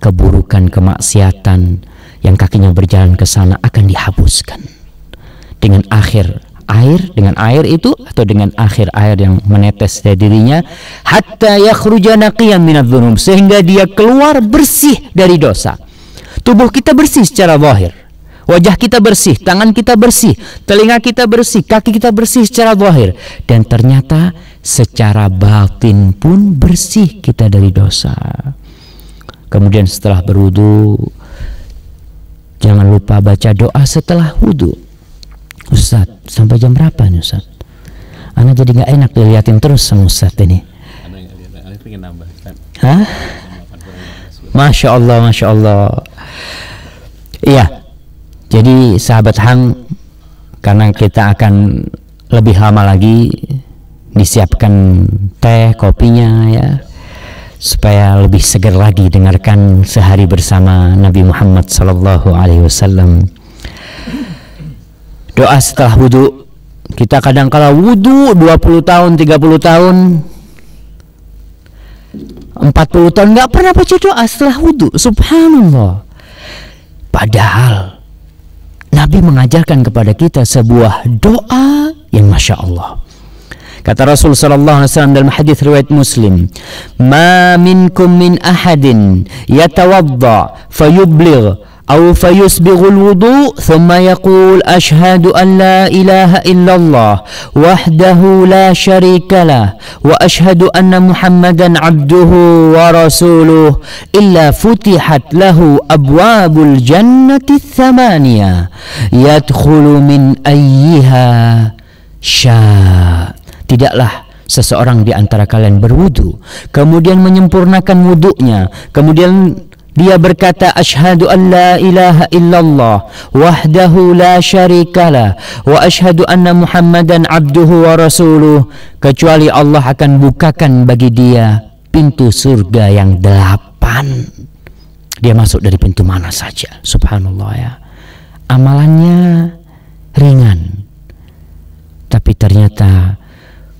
keburukan kemaksiatan yang kakinya berjalan ke sana akan dihapuskan dengan akhir air dengan air itu atau dengan akhir air yang menetes dari dirinya hatta yakhruja naqiyan minadz sehingga dia keluar bersih dari dosa tubuh kita bersih secara zahir Wajah kita bersih, tangan kita bersih, telinga kita bersih, kaki kita bersih secara zahir dan ternyata secara batin pun bersih kita dari dosa. Kemudian setelah berwudu jangan lupa baca doa setelah wudu. Ustaz, sampai jam berapa nih Ustaz? Anak jadi nggak enak diliatin terus sama Ustaz ini. Hah? Masya Allah, Masya Allah. Iya, jadi sahabat Hang karena kita akan lebih lama lagi disiapkan teh kopinya ya supaya lebih segar lagi dengarkan sehari bersama Nabi Muhammad Sallallahu Alaihi Wasallam doa setelah wudhu kita kadang kala wudhu 20 tahun 30 tahun 40 tahun nggak pernah baca doa setelah wudhu subhanallah padahal Nabi mengajarkan kepada kita sebuah doa yang masya Allah. Kata Rasul sallallahu alaihi wasallam dalam hadis riwayat Muslim, "Ma minkum min ahadin yatawadda fayubligh أو فيسبغ الوضوء ثم يقول أشهد أن لا إله إلا الله وحده لا شريك له وأشهد أن محمدا عبده ورسوله إلا فتحت له أبواب الجنة الثمانية يدخل من أيها شاء tidaklah seseorang di antara kalian berwudu, kemudian menyempurnakan wuduknya, kemudian dia berkata asyhadu an la ilaha illallah wahdahu la syarikala wa asyhadu anna Muhammadan abduhu wa rasuluh kecuali Allah akan bukakan bagi dia pintu surga yang delapan. Dia masuk dari pintu mana saja. Subhanallah ya. Amalannya ringan. Tapi ternyata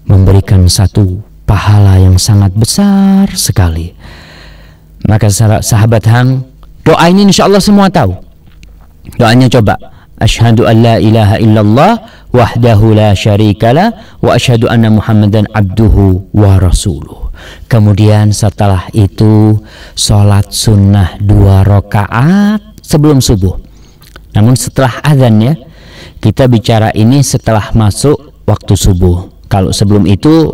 memberikan satu pahala yang sangat besar sekali. Maka sahabat Hang doa ini insya Allah semua tahu. Doanya coba. Ashadu an la ilaha illallah wahdahu la syarikala wa ashadu anna muhammadan abduhu wa rasuluh. Kemudian setelah itu sholat sunnah dua rakaat sebelum subuh. Namun setelah azan ya, kita bicara ini setelah masuk waktu subuh. Kalau sebelum itu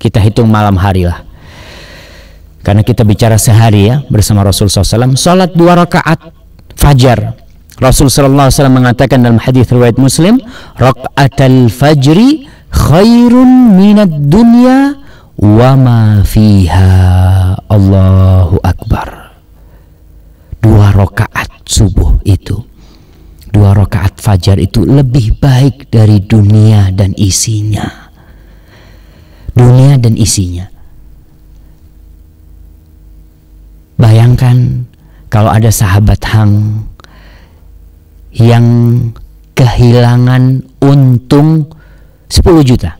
kita hitung malam hari lah karena kita bicara sehari ya bersama Rasul SAW salat dua rakaat fajar Rasul SAW mengatakan dalam hadis riwayat Muslim rakaatul fajri khairun minat dunya wa ma fiha Allahu Akbar dua rakaat subuh itu dua rakaat fajar itu lebih baik dari dunia dan isinya dunia dan isinya Bayangkan kalau ada sahabat Hang yang kehilangan untung 10 juta.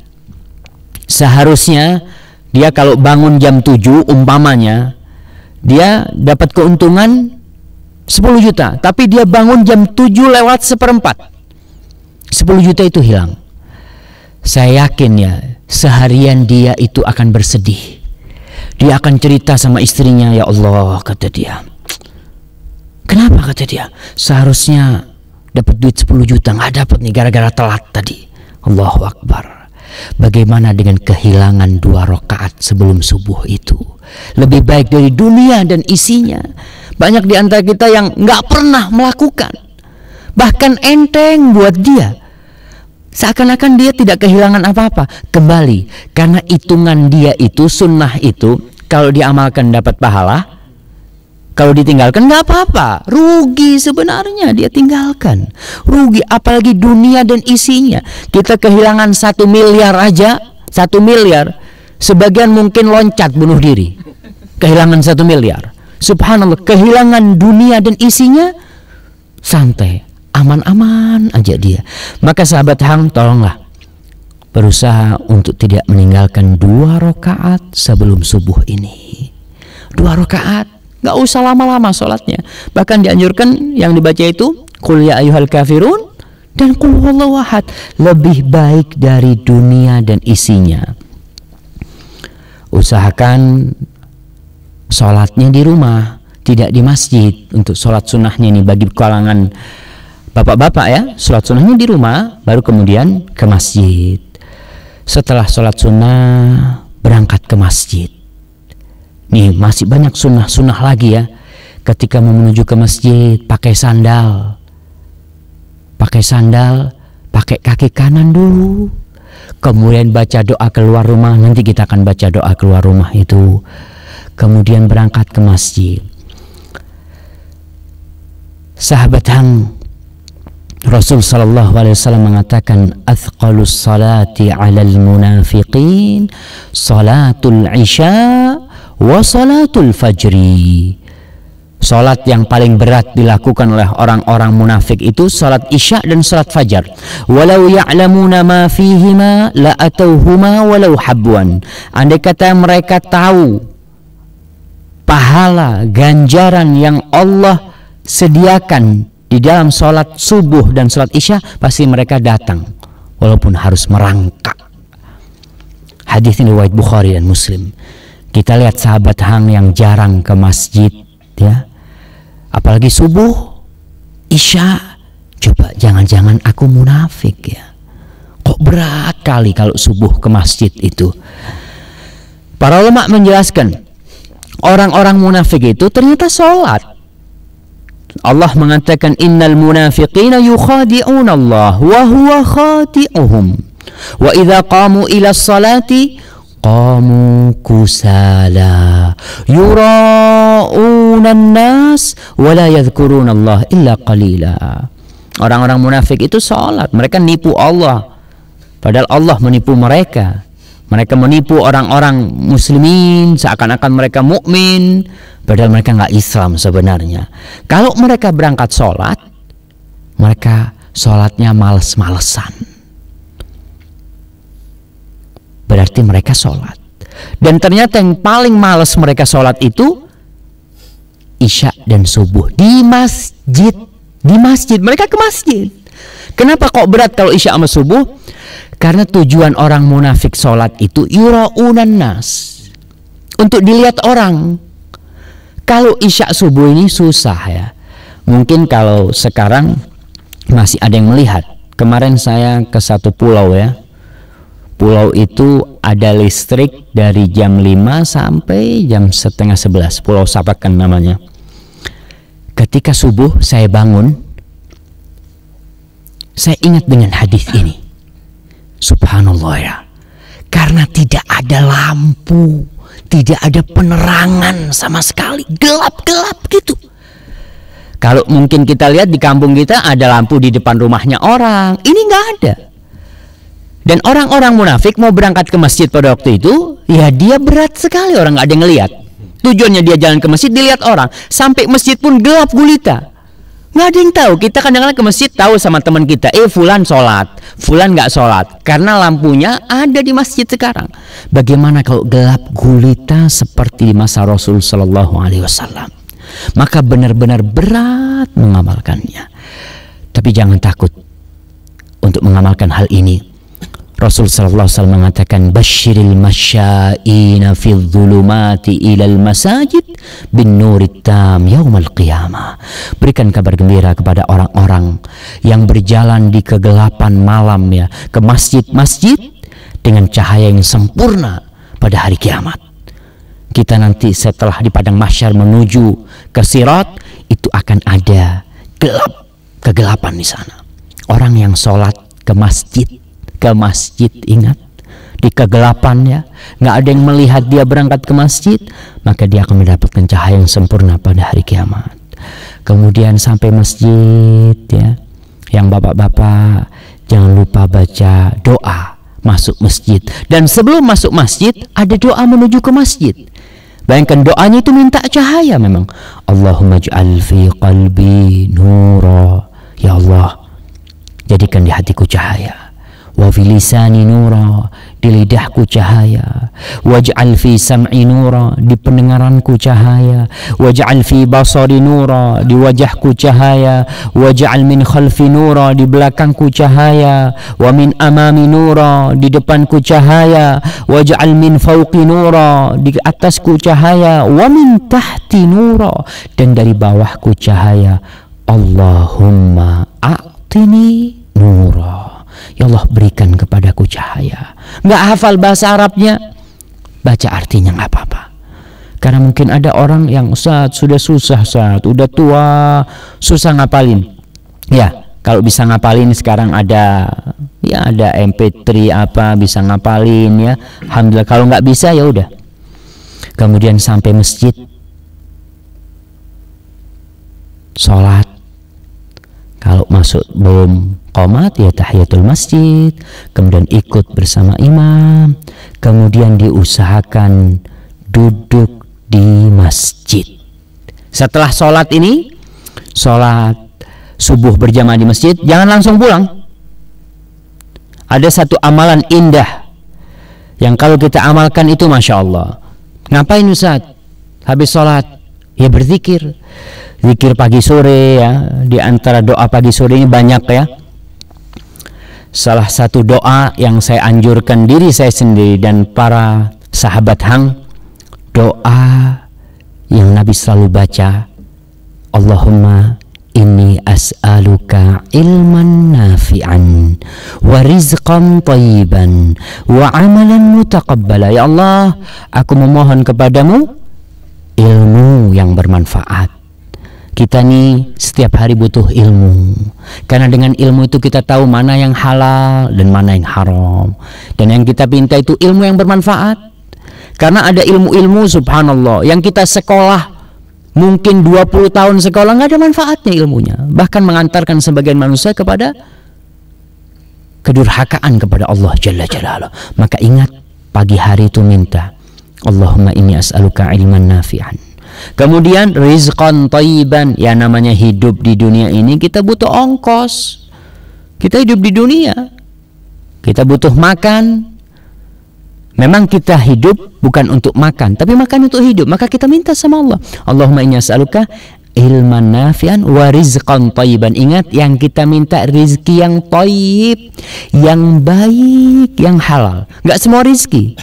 Seharusnya dia kalau bangun jam 7 umpamanya dia dapat keuntungan 10 juta, tapi dia bangun jam 7 lewat seperempat. 10 juta itu hilang. Saya yakin ya, seharian dia itu akan bersedih dia akan cerita sama istrinya, "Ya Allah," kata dia. Kenapa kata dia? Seharusnya dapat duit 10 juta, nggak dapat nih gara-gara telat tadi. Allah Akbar. Bagaimana dengan kehilangan dua rakaat sebelum subuh itu? Lebih baik dari dunia dan isinya. Banyak di antara kita yang nggak pernah melakukan. Bahkan enteng buat dia Seakan-akan dia tidak kehilangan apa-apa. Kembali, karena hitungan dia itu, sunnah itu, kalau diamalkan dapat pahala, kalau ditinggalkan nggak apa-apa, rugi sebenarnya dia tinggalkan. Rugi apalagi dunia dan isinya. Kita kehilangan satu miliar aja, satu miliar. Sebagian mungkin loncat bunuh diri. Kehilangan satu miliar. Subhanallah, kehilangan dunia dan isinya santai aman-aman aja dia. Maka sahabat Hang tolonglah berusaha untuk tidak meninggalkan dua rakaat sebelum subuh ini. Dua rakaat, nggak usah lama-lama sholatnya. Bahkan dianjurkan yang dibaca itu kul ya ayuhal kafirun dan kul ahad lebih baik dari dunia dan isinya. Usahakan sholatnya di rumah, tidak di masjid untuk sholat sunnahnya ini bagi kalangan bapak-bapak ya sholat sunnahnya di rumah baru kemudian ke masjid setelah sholat sunnah berangkat ke masjid nih masih banyak sunnah-sunnah lagi ya ketika mau menuju ke masjid pakai sandal pakai sandal pakai kaki kanan dulu kemudian baca doa keluar rumah nanti kita akan baca doa keluar rumah itu kemudian berangkat ke masjid sahabat hang Rasul sallallahu alaihi wasallam mengatakan athqalus salati 'alal munafiqin salatul isya wa salatul fajri. Salat yang paling berat dilakukan oleh orang-orang munafik itu salat Isya dan salat Fajar. Walau ya'lamuna ma fihima la atauhuma walau habwan. Andai kata mereka tahu pahala ganjaran yang Allah sediakan di dalam sholat subuh dan sholat isya pasti mereka datang walaupun harus merangkak hadis ini riwayat Bukhari dan Muslim kita lihat sahabat hang yang jarang ke masjid ya apalagi subuh isya coba jangan-jangan aku munafik ya kok berat kali kalau subuh ke masjid itu para ulama menjelaskan orang-orang munafik itu ternyata sholat Allah mengatakan innal munafiqina yukhadi'una Allah wa huwa khati'uhum wa idza qamu ila salati qamu kusala yura'una nas wa la yadhkuruna Allah illa qalila orang-orang munafik itu salat mereka nipu Allah padahal Allah menipu mereka mereka menipu orang-orang muslimin seakan-akan mereka mukmin Padahal mereka nggak Islam sebenarnya. Kalau mereka berangkat sholat, mereka sholatnya males-malesan. Berarti mereka sholat. Dan ternyata yang paling males mereka sholat itu Isya dan subuh di masjid. Di masjid, mereka ke masjid. Kenapa kok berat kalau Isya sama subuh? Karena tujuan orang munafik sholat itu yuraunan nas. Untuk dilihat orang, kalau isya subuh ini susah ya. Mungkin kalau sekarang masih ada yang melihat. Kemarin saya ke satu pulau ya. Pulau itu ada listrik dari jam 5 sampai jam setengah 11. Pulau Sapakan namanya. Ketika subuh saya bangun, saya ingat dengan hadis ini. Subhanallah ya karena tidak ada lampu, tidak ada penerangan sama sekali, gelap-gelap gitu. Kalau mungkin kita lihat di kampung kita ada lampu di depan rumahnya orang, ini nggak ada. Dan orang-orang munafik mau berangkat ke masjid pada waktu itu, ya dia berat sekali orang nggak ada yang ngelihat. Tujuannya dia jalan ke masjid dilihat orang, sampai masjid pun gelap gulita nggak ada yang tahu kita kadang-kadang ke masjid tahu sama teman kita eh fulan sholat fulan nggak sholat karena lampunya ada di masjid sekarang bagaimana kalau gelap gulita seperti di masa Rasul Shallallahu Alaihi Wasallam maka benar-benar berat mengamalkannya tapi jangan takut untuk mengamalkan hal ini Rasul sallallahu alaihi mengatakan basyiril masya'ina fi dhulumati al masajid bin nurit tam yaumal qiyamah. Berikan kabar gembira kepada orang-orang yang berjalan di kegelapan malam ya ke masjid-masjid dengan cahaya yang sempurna pada hari kiamat. Kita nanti setelah di padang mahsyar menuju ke sirat itu akan ada gelap kegelapan di sana. Orang yang sholat ke masjid ke masjid ingat di kegelapan ya nggak ada yang melihat dia berangkat ke masjid maka dia akan mendapatkan cahaya yang sempurna pada hari kiamat kemudian sampai masjid ya yang bapak-bapak jangan lupa baca doa masuk masjid dan sebelum masuk masjid ada doa menuju ke masjid Bayangkan doanya itu minta cahaya memang. Allahumma ja'al fi qalbi nura. Ya Allah, jadikan di hatiku cahaya wa fi lisani nura di lidahku cahaya waj'al fi sam'i nura di pendengaranku cahaya waj'al fi basari nura di wajahku cahaya waj'al min khalfi nura di belakangku cahaya wa min amami nura di depanku cahaya waj'al min fauqi nura di atasku cahaya wa min tahti nura dan dari bawahku cahaya Allahumma a'tini nura Ya Allah berikan kepadaku cahaya. Nggak hafal bahasa Arabnya, baca artinya nggak apa-apa. Karena mungkin ada orang yang saat sudah susah saat udah tua susah ngapalin. Ya kalau bisa ngapalin sekarang ada ya ada MP3 apa bisa ngapalin ya. Alhamdulillah kalau nggak bisa ya udah. Kemudian sampai masjid sholat kalau masuk belum istiqomat ya tahiyatul masjid kemudian ikut bersama imam kemudian diusahakan duduk di masjid setelah sholat ini sholat subuh berjamaah di masjid jangan langsung pulang ada satu amalan indah yang kalau kita amalkan itu masya Allah ngapain Ustaz habis sholat ya berzikir zikir pagi sore ya di antara doa pagi sore ini banyak ya salah satu doa yang saya anjurkan diri saya sendiri dan para sahabat hang doa yang Nabi selalu baca Allahumma ini as'aluka ilman nafi'an wa rizqan tayyiban wa amalan mutaqabbala ya Allah aku memohon kepadamu ilmu yang bermanfaat kita nih setiap hari butuh ilmu. Karena dengan ilmu itu kita tahu mana yang halal dan mana yang haram. Dan yang kita pinta itu ilmu yang bermanfaat. Karena ada ilmu-ilmu subhanallah yang kita sekolah mungkin 20 tahun sekolah nggak ada manfaatnya ilmunya. Bahkan mengantarkan sebagian manusia kepada kedurhakaan kepada Allah Jalla Jalla. Maka ingat pagi hari itu minta Allahumma ini as'aluka ilman nafi'an Kemudian rizqan taiban, ya namanya hidup di dunia ini kita butuh ongkos. Kita hidup di dunia. Kita butuh makan. Memang kita hidup bukan untuk makan, tapi makan untuk hidup. Maka kita minta sama Allah. Allahumma inna as'aluka ilman nafian wa rizqan Ingat yang kita minta rizki yang toyib, yang baik, yang halal. Gak semua rizki.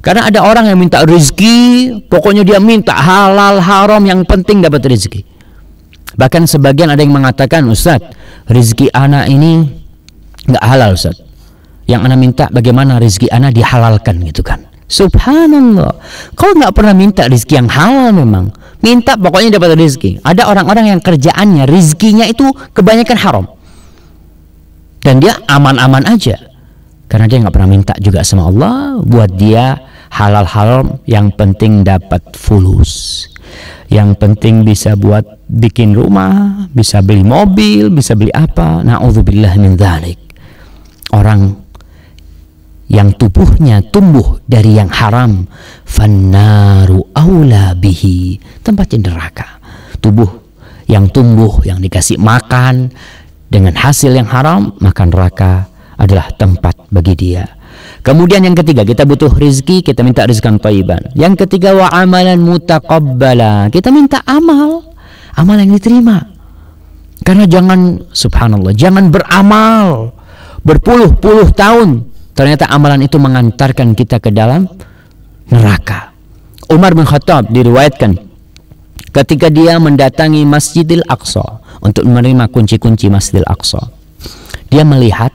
Karena ada orang yang minta rezeki, pokoknya dia minta halal haram yang penting dapat rezeki. Bahkan sebagian ada yang mengatakan, Ustaz, rezeki anak ini nggak halal Ustaz. Yang anak minta bagaimana rezeki anak dihalalkan gitu kan. Subhanallah. Kau nggak pernah minta rezeki yang halal memang. Minta pokoknya dapat rezeki. Ada orang-orang yang kerjaannya rezekinya itu kebanyakan haram. Dan dia aman-aman aja. Karena dia nggak pernah minta juga sama Allah buat dia halal haram yang penting dapat fulus yang penting bisa buat bikin rumah bisa beli mobil bisa beli apa naudzubillah min dhalik. orang yang tubuhnya tumbuh dari yang haram fannaru aula bihi tempat cenderaKa. tubuh yang tumbuh yang dikasih makan dengan hasil yang haram makan neraka adalah tempat bagi dia Kemudian yang ketiga, kita butuh rizki, kita minta yang taiban. Yang ketiga, wa amalan mutakabala Kita minta amal, amal yang diterima. Karena jangan, subhanallah, jangan beramal berpuluh-puluh tahun. Ternyata amalan itu mengantarkan kita ke dalam neraka. Umar bin Khattab diriwayatkan ketika dia mendatangi Masjidil Aqsa untuk menerima kunci-kunci Masjidil Aqsa. Dia melihat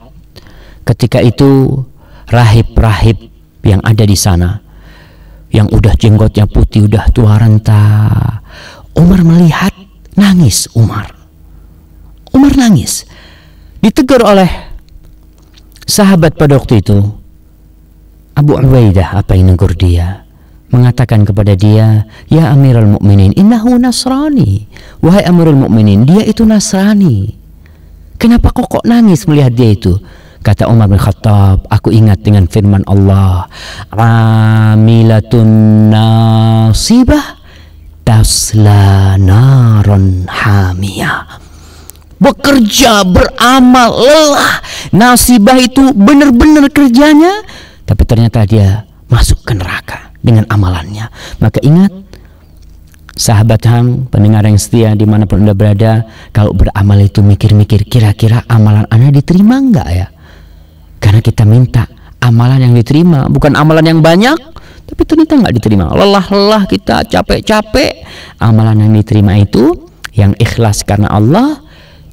ketika itu rahib-rahib yang ada di sana yang udah jenggotnya putih udah tua renta Umar melihat nangis Umar Umar nangis ditegur oleh sahabat pada waktu itu Abu Ubaidah apa yang negur dia mengatakan kepada dia ya Amirul Mukminin innahu nasrani wahai Amirul Mukminin dia itu nasrani kenapa kok kok nangis melihat dia itu Kata Umar bin Khattab, aku ingat dengan firman Allah, "Amilatun nasibah tasla naron hamiyah." Bekerja, beramal, lelah. Nasibah itu benar-benar kerjanya, tapi ternyata dia masuk ke neraka dengan amalannya. Maka ingat, sahabat hang pendengar yang setia dimanapun anda berada kalau beramal itu mikir-mikir kira-kira amalan anda diterima enggak ya karena kita minta amalan yang diterima, bukan amalan yang banyak, tapi ternyata nggak diterima. Lelah-lelah kita capek-capek, amalan yang diterima itu yang ikhlas karena Allah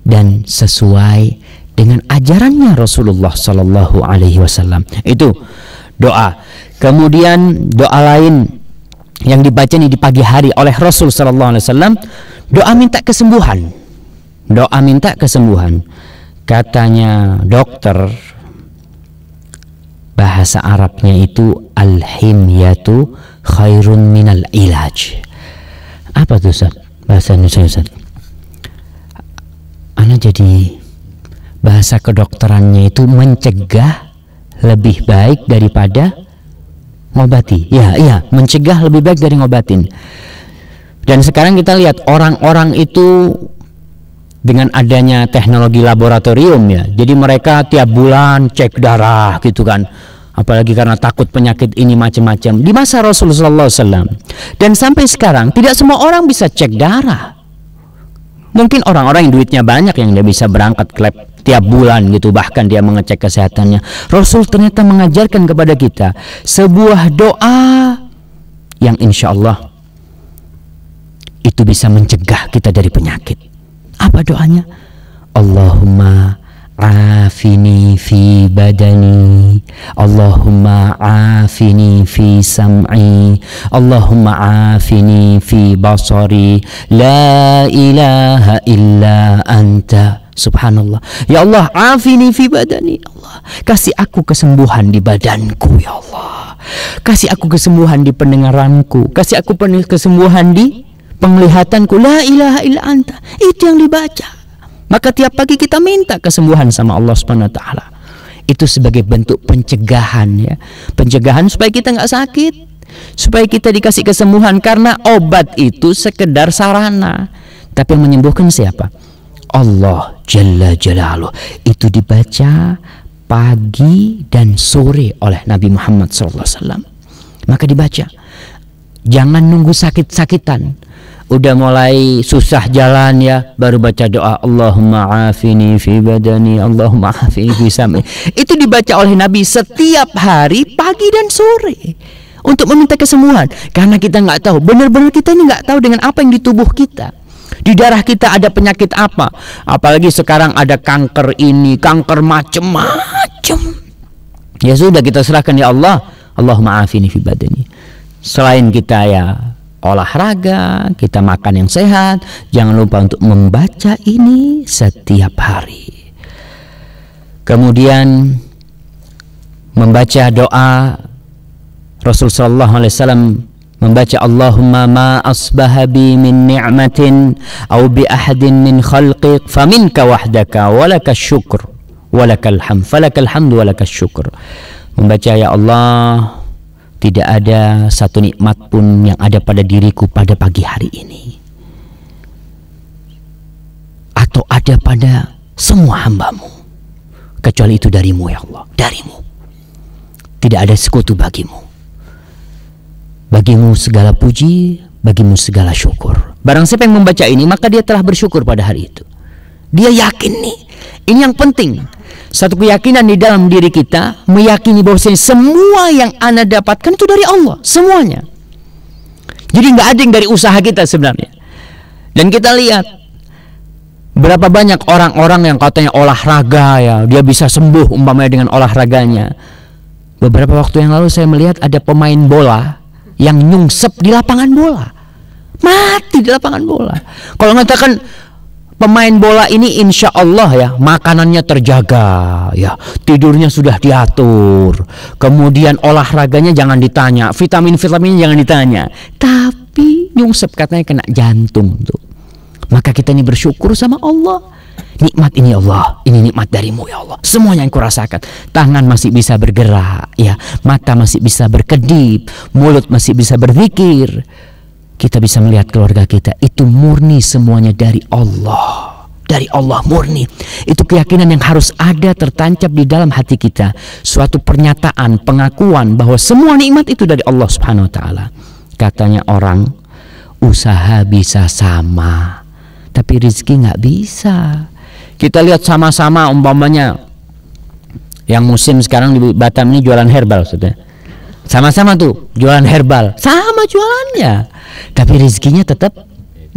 dan sesuai dengan ajarannya Rasulullah Shallallahu Alaihi Wasallam. Itu doa. Kemudian doa lain yang dibaca nih di pagi hari oleh Rasul Shallallahu Alaihi Wasallam, doa minta kesembuhan. Doa minta kesembuhan. Katanya dokter bahasa Arabnya itu al-himyatu khairun minal ilaj apa tuh Ustaz bahasa Indonesia Ustaz Anda jadi bahasa kedokterannya itu mencegah lebih baik daripada ngobati ya iya mencegah lebih baik dari ngobatin dan sekarang kita lihat orang-orang itu dengan adanya teknologi laboratorium ya. Jadi mereka tiap bulan cek darah gitu kan apalagi karena takut penyakit ini macam-macam di masa Rasulullah SAW dan sampai sekarang tidak semua orang bisa cek darah mungkin orang-orang yang duitnya banyak yang dia bisa berangkat ke lab tiap bulan gitu bahkan dia mengecek kesehatannya Rasul ternyata mengajarkan kepada kita sebuah doa yang insya Allah itu bisa mencegah kita dari penyakit apa doanya Allahumma عافني في بدني اللهم عافني في sam'i اللهم عافني في بصري لا إله إلا أنت Subhanallah. Ya Allah, afini fi badani. Ya Allah, kasih aku kesembuhan di badanku, ya Allah. Kasih aku kesembuhan di pendengaranku, kasih aku kesembuhan di penglihatanku. La ilaha illa anta. Itu yang dibaca. Maka tiap pagi kita minta kesembuhan sama Allah Subhanahu wa taala. Itu sebagai bentuk pencegahan ya. Pencegahan supaya kita nggak sakit, supaya kita dikasih kesembuhan karena obat itu sekedar sarana. Tapi yang menyembuhkan siapa? Allah Jalla Jalaluh. Itu dibaca pagi dan sore oleh Nabi Muhammad SAW. Maka dibaca. Jangan nunggu sakit-sakitan udah mulai susah jalan ya baru baca doa Allahumma afini fi badani Allahumma afini fi sami itu dibaca oleh Nabi setiap hari pagi dan sore untuk meminta kesembuhan karena kita nggak tahu benar-benar kita ini nggak tahu dengan apa yang di tubuh kita di darah kita ada penyakit apa apalagi sekarang ada kanker ini kanker macem-macem ya sudah kita serahkan ya Allah Allahumma afini fi badani selain kita ya olahraga, kita makan yang sehat. Jangan lupa untuk membaca ini setiap hari. Kemudian membaca doa Rasulullah sallallahu alaihi wasallam membaca Allahumma ma asbaha bi min ni'matin aw bi ahadin min khalqik faminka wahdaka walaka syukur walakal hamd falakal hamdu walakal syukur membaca ya Allah tidak ada satu nikmat pun yang ada pada diriku pada pagi hari ini. Atau ada pada semua hambamu. Kecuali itu darimu ya Allah. Darimu. Tidak ada sekutu bagimu. Bagimu segala puji, bagimu segala syukur. Barang siapa yang membaca ini maka dia telah bersyukur pada hari itu. Dia yakin nih. Ini yang penting satu keyakinan di dalam diri kita meyakini bahwa semua yang anda dapatkan itu dari Allah semuanya jadi nggak ada yang dari usaha kita sebenarnya dan kita lihat berapa banyak orang-orang yang katanya olahraga ya dia bisa sembuh umpamanya dengan olahraganya beberapa waktu yang lalu saya melihat ada pemain bola yang nyungsep di lapangan bola mati di lapangan bola kalau mengatakan pemain bola ini insya Allah ya makanannya terjaga ya tidurnya sudah diatur kemudian olahraganya jangan ditanya vitamin vitaminnya jangan ditanya tapi nyungsep katanya kena jantung tuh maka kita ini bersyukur sama Allah nikmat ini Allah ini nikmat darimu ya Allah semuanya yang kurasakan tangan masih bisa bergerak ya mata masih bisa berkedip mulut masih bisa berzikir kita bisa melihat keluarga kita itu murni semuanya dari Allah dari Allah murni. Itu keyakinan yang harus ada tertancap di dalam hati kita. Suatu pernyataan, pengakuan bahwa semua nikmat itu dari Allah Subhanahu wa taala. Katanya orang, usaha bisa sama, tapi rezeki nggak bisa. Kita lihat sama-sama umpamanya yang musim sekarang di Batam ini jualan herbal sudah. Sama-sama tuh jualan herbal, sama jualannya tapi rezekinya tetap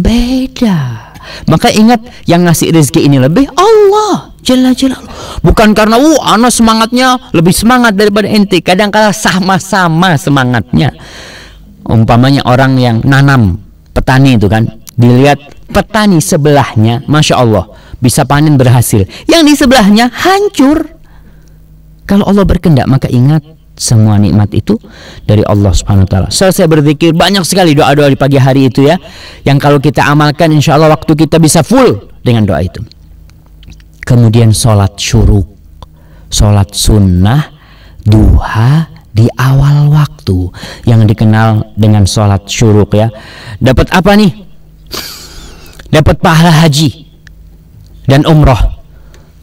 beda. Maka ingat yang ngasih rezeki ini lebih Allah jelas-jelas. Bukan karena uh ana semangatnya lebih semangat daripada ente. Kadang kala sama-sama semangatnya. Umpamanya orang yang nanam petani itu kan dilihat petani sebelahnya Masya Allah bisa panen berhasil yang di sebelahnya hancur kalau Allah berkehendak maka ingat semua nikmat itu dari Allah Subhanahu wa taala. Selesai berzikir banyak sekali doa-doa di pagi hari itu ya. Yang kalau kita amalkan insya Allah waktu kita bisa full dengan doa itu. Kemudian sholat syuruk, sholat sunnah, duha di awal waktu yang dikenal dengan sholat syuruk ya. Dapat apa nih? Dapat pahala haji dan umroh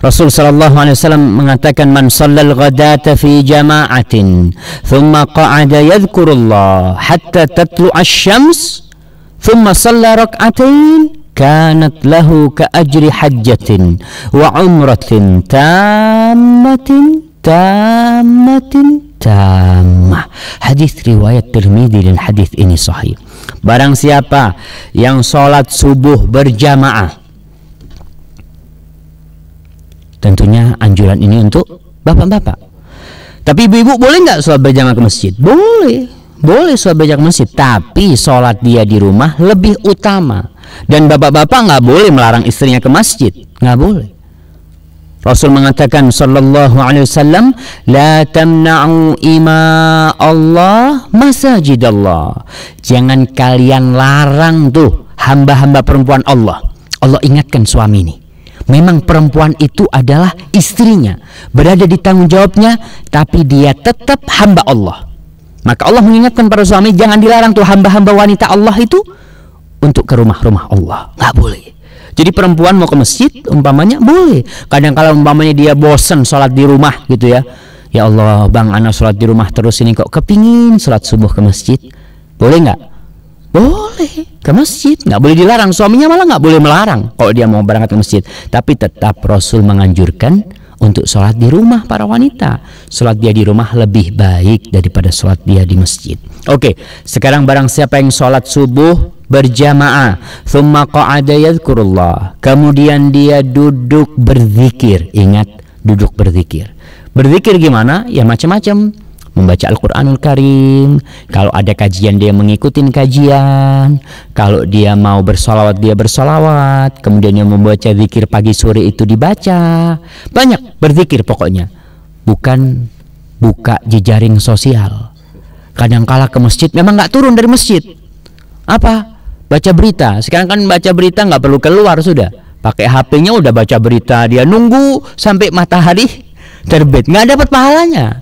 Rasul sallallahu alaihi wasallam mengatakan man sallal ghadata fi jama'atin thumma qa'ada yadhkurullah hatta tatlu asy-syams thumma shalla rak'atain kanat lahu ka ajri hajjatin wa umratin tammatin tammatin tammah hadis riwayat Tirmizi dan hadis ini sahih barang siapa yang salat subuh berjamaah Tentunya anjuran ini untuk bapak-bapak. Tapi ibu-ibu boleh nggak sholat berjamaah ke masjid? Boleh, boleh sholat berjamaah ke masjid. Tapi sholat dia di rumah lebih utama. Dan bapak-bapak nggak boleh melarang istrinya ke masjid, nggak boleh. Rasul mengatakan sallallahu alaihi wasallam la tamna'u ima Allah masajid Allah. Jangan kalian larang tuh hamba-hamba perempuan Allah. Allah ingatkan suami ini. Memang perempuan itu adalah istrinya, berada di tanggung jawabnya, tapi dia tetap hamba Allah. Maka Allah mengingatkan para suami jangan dilarang tuh hamba-hamba wanita Allah itu untuk ke rumah-rumah Allah. Nggak boleh. Jadi perempuan mau ke masjid umpamanya boleh. Kadang kalau umpamanya dia bosen sholat di rumah gitu ya. Ya Allah, Bang Ana sholat di rumah terus ini kok kepingin sholat subuh ke masjid. Boleh nggak? Boleh ke masjid nggak boleh dilarang suaminya malah nggak boleh melarang kalau dia mau berangkat ke masjid tapi tetap Rasul menganjurkan untuk sholat di rumah para wanita sholat dia di rumah lebih baik daripada sholat dia di masjid oke sekarang barang siapa yang sholat subuh berjamaah thumma qa'ada yadhkurullah kemudian dia duduk berzikir ingat duduk berzikir berzikir gimana ya macam-macam membaca Al-Quranul Karim kalau ada kajian dia mengikuti kajian kalau dia mau bersolawat dia bersolawat kemudian dia membaca zikir pagi sore itu dibaca banyak berzikir pokoknya bukan buka jejaring sosial kadangkala ke masjid memang nggak turun dari masjid apa baca berita sekarang kan baca berita nggak perlu keluar sudah pakai HP-nya udah baca berita dia nunggu sampai matahari terbit nggak dapat pahalanya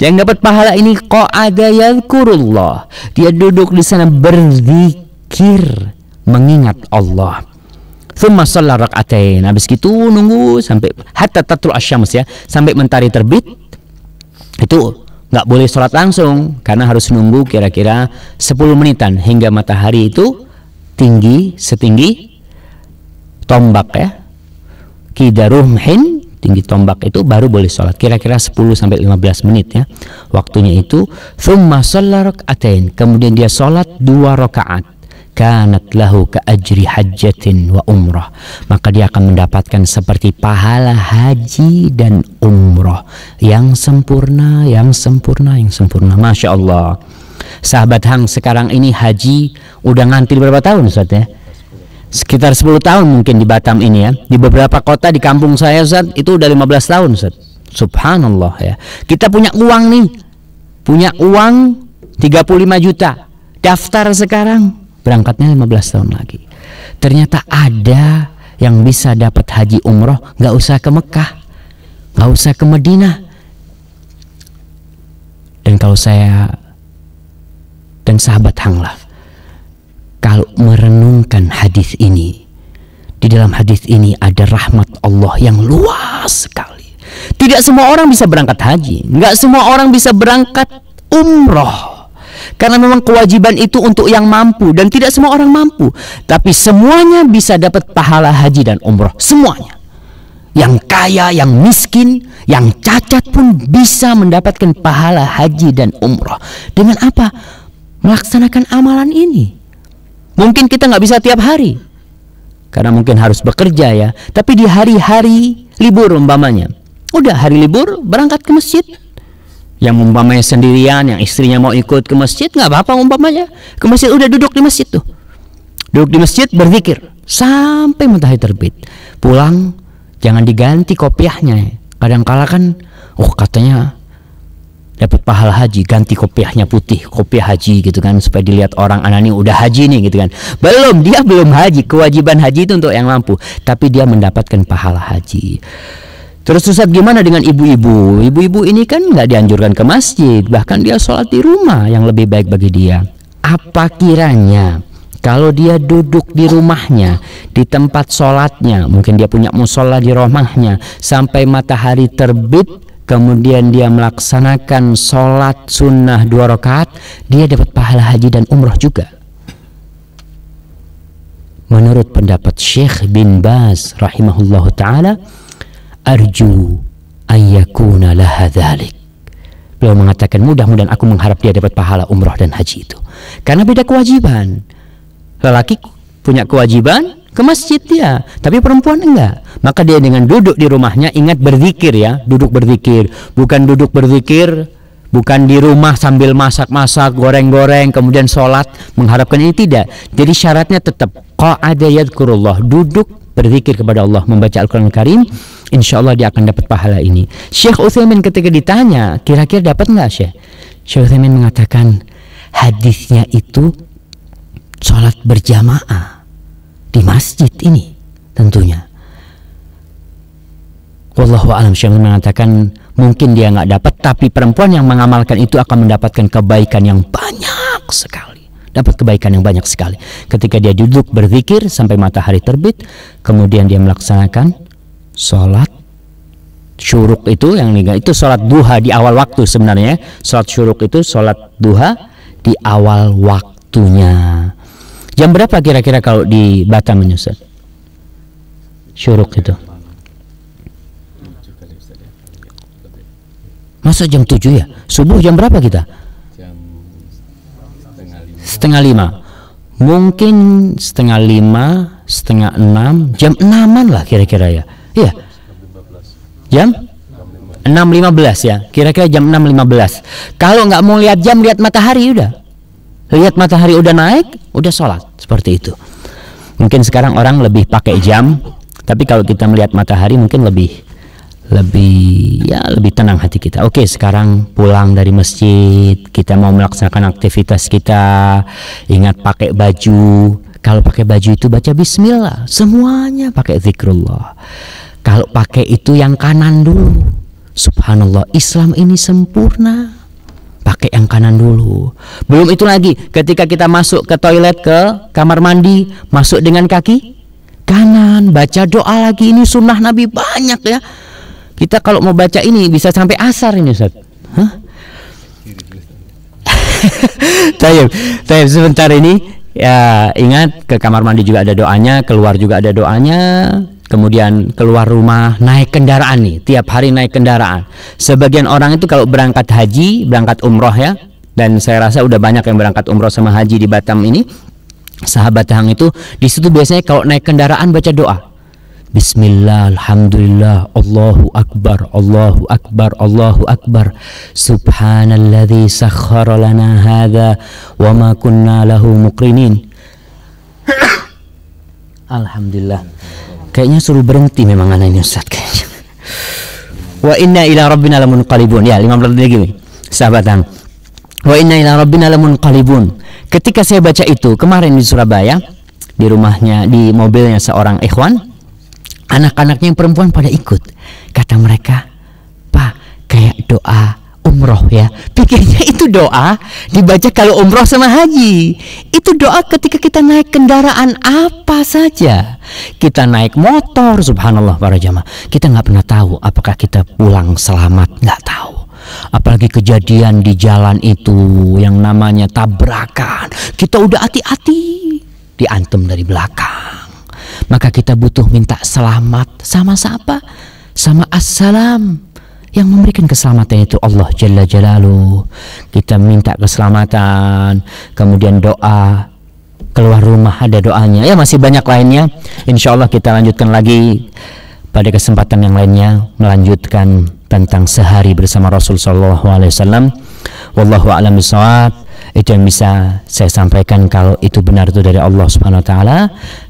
yang dapat pahala ini kok ada yang kurullah. Dia duduk di sana berzikir mengingat Allah. Thumma sholat rakaatain. Habis gitu nunggu sampai hatta tatru asyamus ya, sampai mentari terbit. Itu nggak boleh sholat langsung karena harus nunggu kira-kira 10 menitan hingga matahari itu tinggi setinggi tombak ya kidarumhin tinggi tombak itu baru boleh sholat kira-kira 10 sampai 15 menit ya waktunya itu thumma atain kemudian dia sholat dua rakaat kanat lahu ka ajri hajjatin wa umrah maka dia akan mendapatkan seperti pahala haji dan umrah yang sempurna yang sempurna yang sempurna masya Allah sahabat hang sekarang ini haji udah ngantil berapa tahun Ustaz ya? sekitar 10 tahun mungkin di Batam ini ya. Di beberapa kota di kampung saya Ustaz itu udah 15 tahun Ustaz. Subhanallah ya. Kita punya uang nih. Punya uang 35 juta. Daftar sekarang berangkatnya 15 tahun lagi. Ternyata ada yang bisa dapat haji umroh nggak usah ke Mekah, nggak usah ke Medina. Dan kalau saya dan sahabat Hanglah kalau merenungkan hadis ini. Di dalam hadis ini ada rahmat Allah yang luas sekali. Tidak semua orang bisa berangkat haji, nggak semua orang bisa berangkat umroh. Karena memang kewajiban itu untuk yang mampu dan tidak semua orang mampu, tapi semuanya bisa dapat pahala haji dan umroh, semuanya. Yang kaya, yang miskin, yang cacat pun bisa mendapatkan pahala haji dan umroh. Dengan apa? Melaksanakan amalan ini. Mungkin kita nggak bisa tiap hari karena mungkin harus bekerja ya. Tapi di hari-hari libur umpamanya, udah hari libur berangkat ke masjid. Yang umpamanya sendirian, yang istrinya mau ikut ke masjid nggak apa-apa umpamanya. Ke masjid udah duduk di masjid tuh, duduk di masjid berzikir sampai matahari terbit. Pulang jangan diganti kopiahnya. kadang-kala kan, oh katanya dapat pahala haji ganti kopiahnya putih kopiah haji gitu kan supaya dilihat orang anak ini udah haji nih gitu kan belum dia belum haji kewajiban haji itu untuk yang mampu tapi dia mendapatkan pahala haji Terus Ustaz gimana dengan ibu-ibu? Ibu-ibu ini kan nggak dianjurkan ke masjid Bahkan dia sholat di rumah yang lebih baik bagi dia Apa kiranya kalau dia duduk di rumahnya, di tempat sholatnya, mungkin dia punya musola di rumahnya, sampai matahari terbit, kemudian dia melaksanakan sholat sunnah dua rakaat, dia dapat pahala haji dan umroh juga. Menurut pendapat Syekh bin Baz rahimahullah taala, arju ayakuna laha dhalik. Beliau mengatakan mudah-mudahan aku mengharap dia dapat pahala umroh dan haji itu. Karena beda kewajiban. Lelaki punya kewajiban ke masjid ya tapi perempuan enggak. Maka dia dengan duduk di rumahnya ingat berzikir ya, duduk berzikir, bukan duduk berzikir bukan di rumah sambil masak-masak, goreng-goreng, kemudian sholat mengharapkan ini tidak. Jadi syaratnya tetap qa'ada yadkurullah, duduk berzikir kepada Allah, membaca Al-Quran Al Karim, insya Allah dia akan dapat pahala ini. Syekh Utsaimin ketika ditanya, kira-kira dapat nggak Syekh? Syekh Utsaimin mengatakan hadisnya itu sholat berjamaah di masjid ini tentunya. Allah Wallahu alam Syekh mengatakan mungkin dia nggak dapat tapi perempuan yang mengamalkan itu akan mendapatkan kebaikan yang banyak sekali dapat kebaikan yang banyak sekali ketika dia duduk berzikir sampai matahari terbit kemudian dia melaksanakan sholat syuruk itu yang ini itu sholat duha di awal waktu sebenarnya ya. sholat syuruk itu sholat duha di awal waktunya Jam berapa kira-kira kalau di Batam menyusul Syuruk itu. Masa jam 7 ya? Subuh jam berapa kita? setengah lima. Setengah lima. Mungkin setengah lima, setengah enam, jam enaman lah kira-kira ya. Iya. Jam? 6.15 ya. Kira-kira jam 6.15. Kalau nggak mau lihat jam, lihat matahari udah lihat matahari udah naik udah sholat seperti itu mungkin sekarang orang lebih pakai jam tapi kalau kita melihat matahari mungkin lebih lebih ya lebih tenang hati kita. Oke, sekarang pulang dari masjid, kita mau melaksanakan aktivitas kita. Ingat pakai baju. Kalau pakai baju itu baca bismillah, semuanya pakai zikrullah. Kalau pakai itu yang kanan dulu. Subhanallah, Islam ini sempurna pakai yang kanan dulu. Belum itu lagi, ketika kita masuk ke toilet ke kamar mandi, masuk dengan kaki kanan, baca doa lagi ini sunnah Nabi banyak ya. Kita kalau mau baca ini bisa sampai asar ini Ustaz. Hah? Tayyib, tayyib sebentar ini ya ingat ke kamar mandi juga ada doanya, keluar juga ada doanya, kemudian keluar rumah naik kendaraan nih tiap hari naik kendaraan sebagian orang itu kalau berangkat haji berangkat umroh ya dan saya rasa udah banyak yang berangkat umroh sama haji di Batam ini sahabat hang itu di situ biasanya kalau naik kendaraan baca doa Bismillah, Alhamdulillah, Allahu Akbar, Allahu Akbar, Allahu Akbar. Subhanalladzi sakhara lana hadha wa ma kunna lahu muqrinin. Alhamdulillah. Kayaknya suruh berhenti memang anak ini Ustaz kayaknya. Wa inna ila rabbina qalibun Ya, 15 detik lagi. Sahabat ang. Wa inna ila rabbina qalibun Ketika saya baca itu kemarin di Surabaya, di rumahnya, di mobilnya seorang ikhwan, anak-anaknya yang perempuan pada ikut. Kata mereka, "Pak, kayak doa umroh ya pikirnya itu doa dibaca kalau umroh sama haji itu doa ketika kita naik kendaraan apa saja kita naik motor subhanallah para jamaah kita nggak pernah tahu apakah kita pulang selamat nggak tahu apalagi kejadian di jalan itu yang namanya tabrakan kita udah hati-hati diantem dari belakang maka kita butuh minta selamat sama siapa sama assalam yang memberikan keselamatan itu Allah Jalla Jalalu kita minta keselamatan kemudian doa keluar rumah ada doanya ya masih banyak lainnya Insya Allah kita lanjutkan lagi pada kesempatan yang lainnya melanjutkan tentang sehari bersama Rasul Shallallahu Alaihi Wasallam Wallahu a'lam bishawab itu yang bisa saya sampaikan kalau itu benar itu dari Allah Subhanahu Wa Taala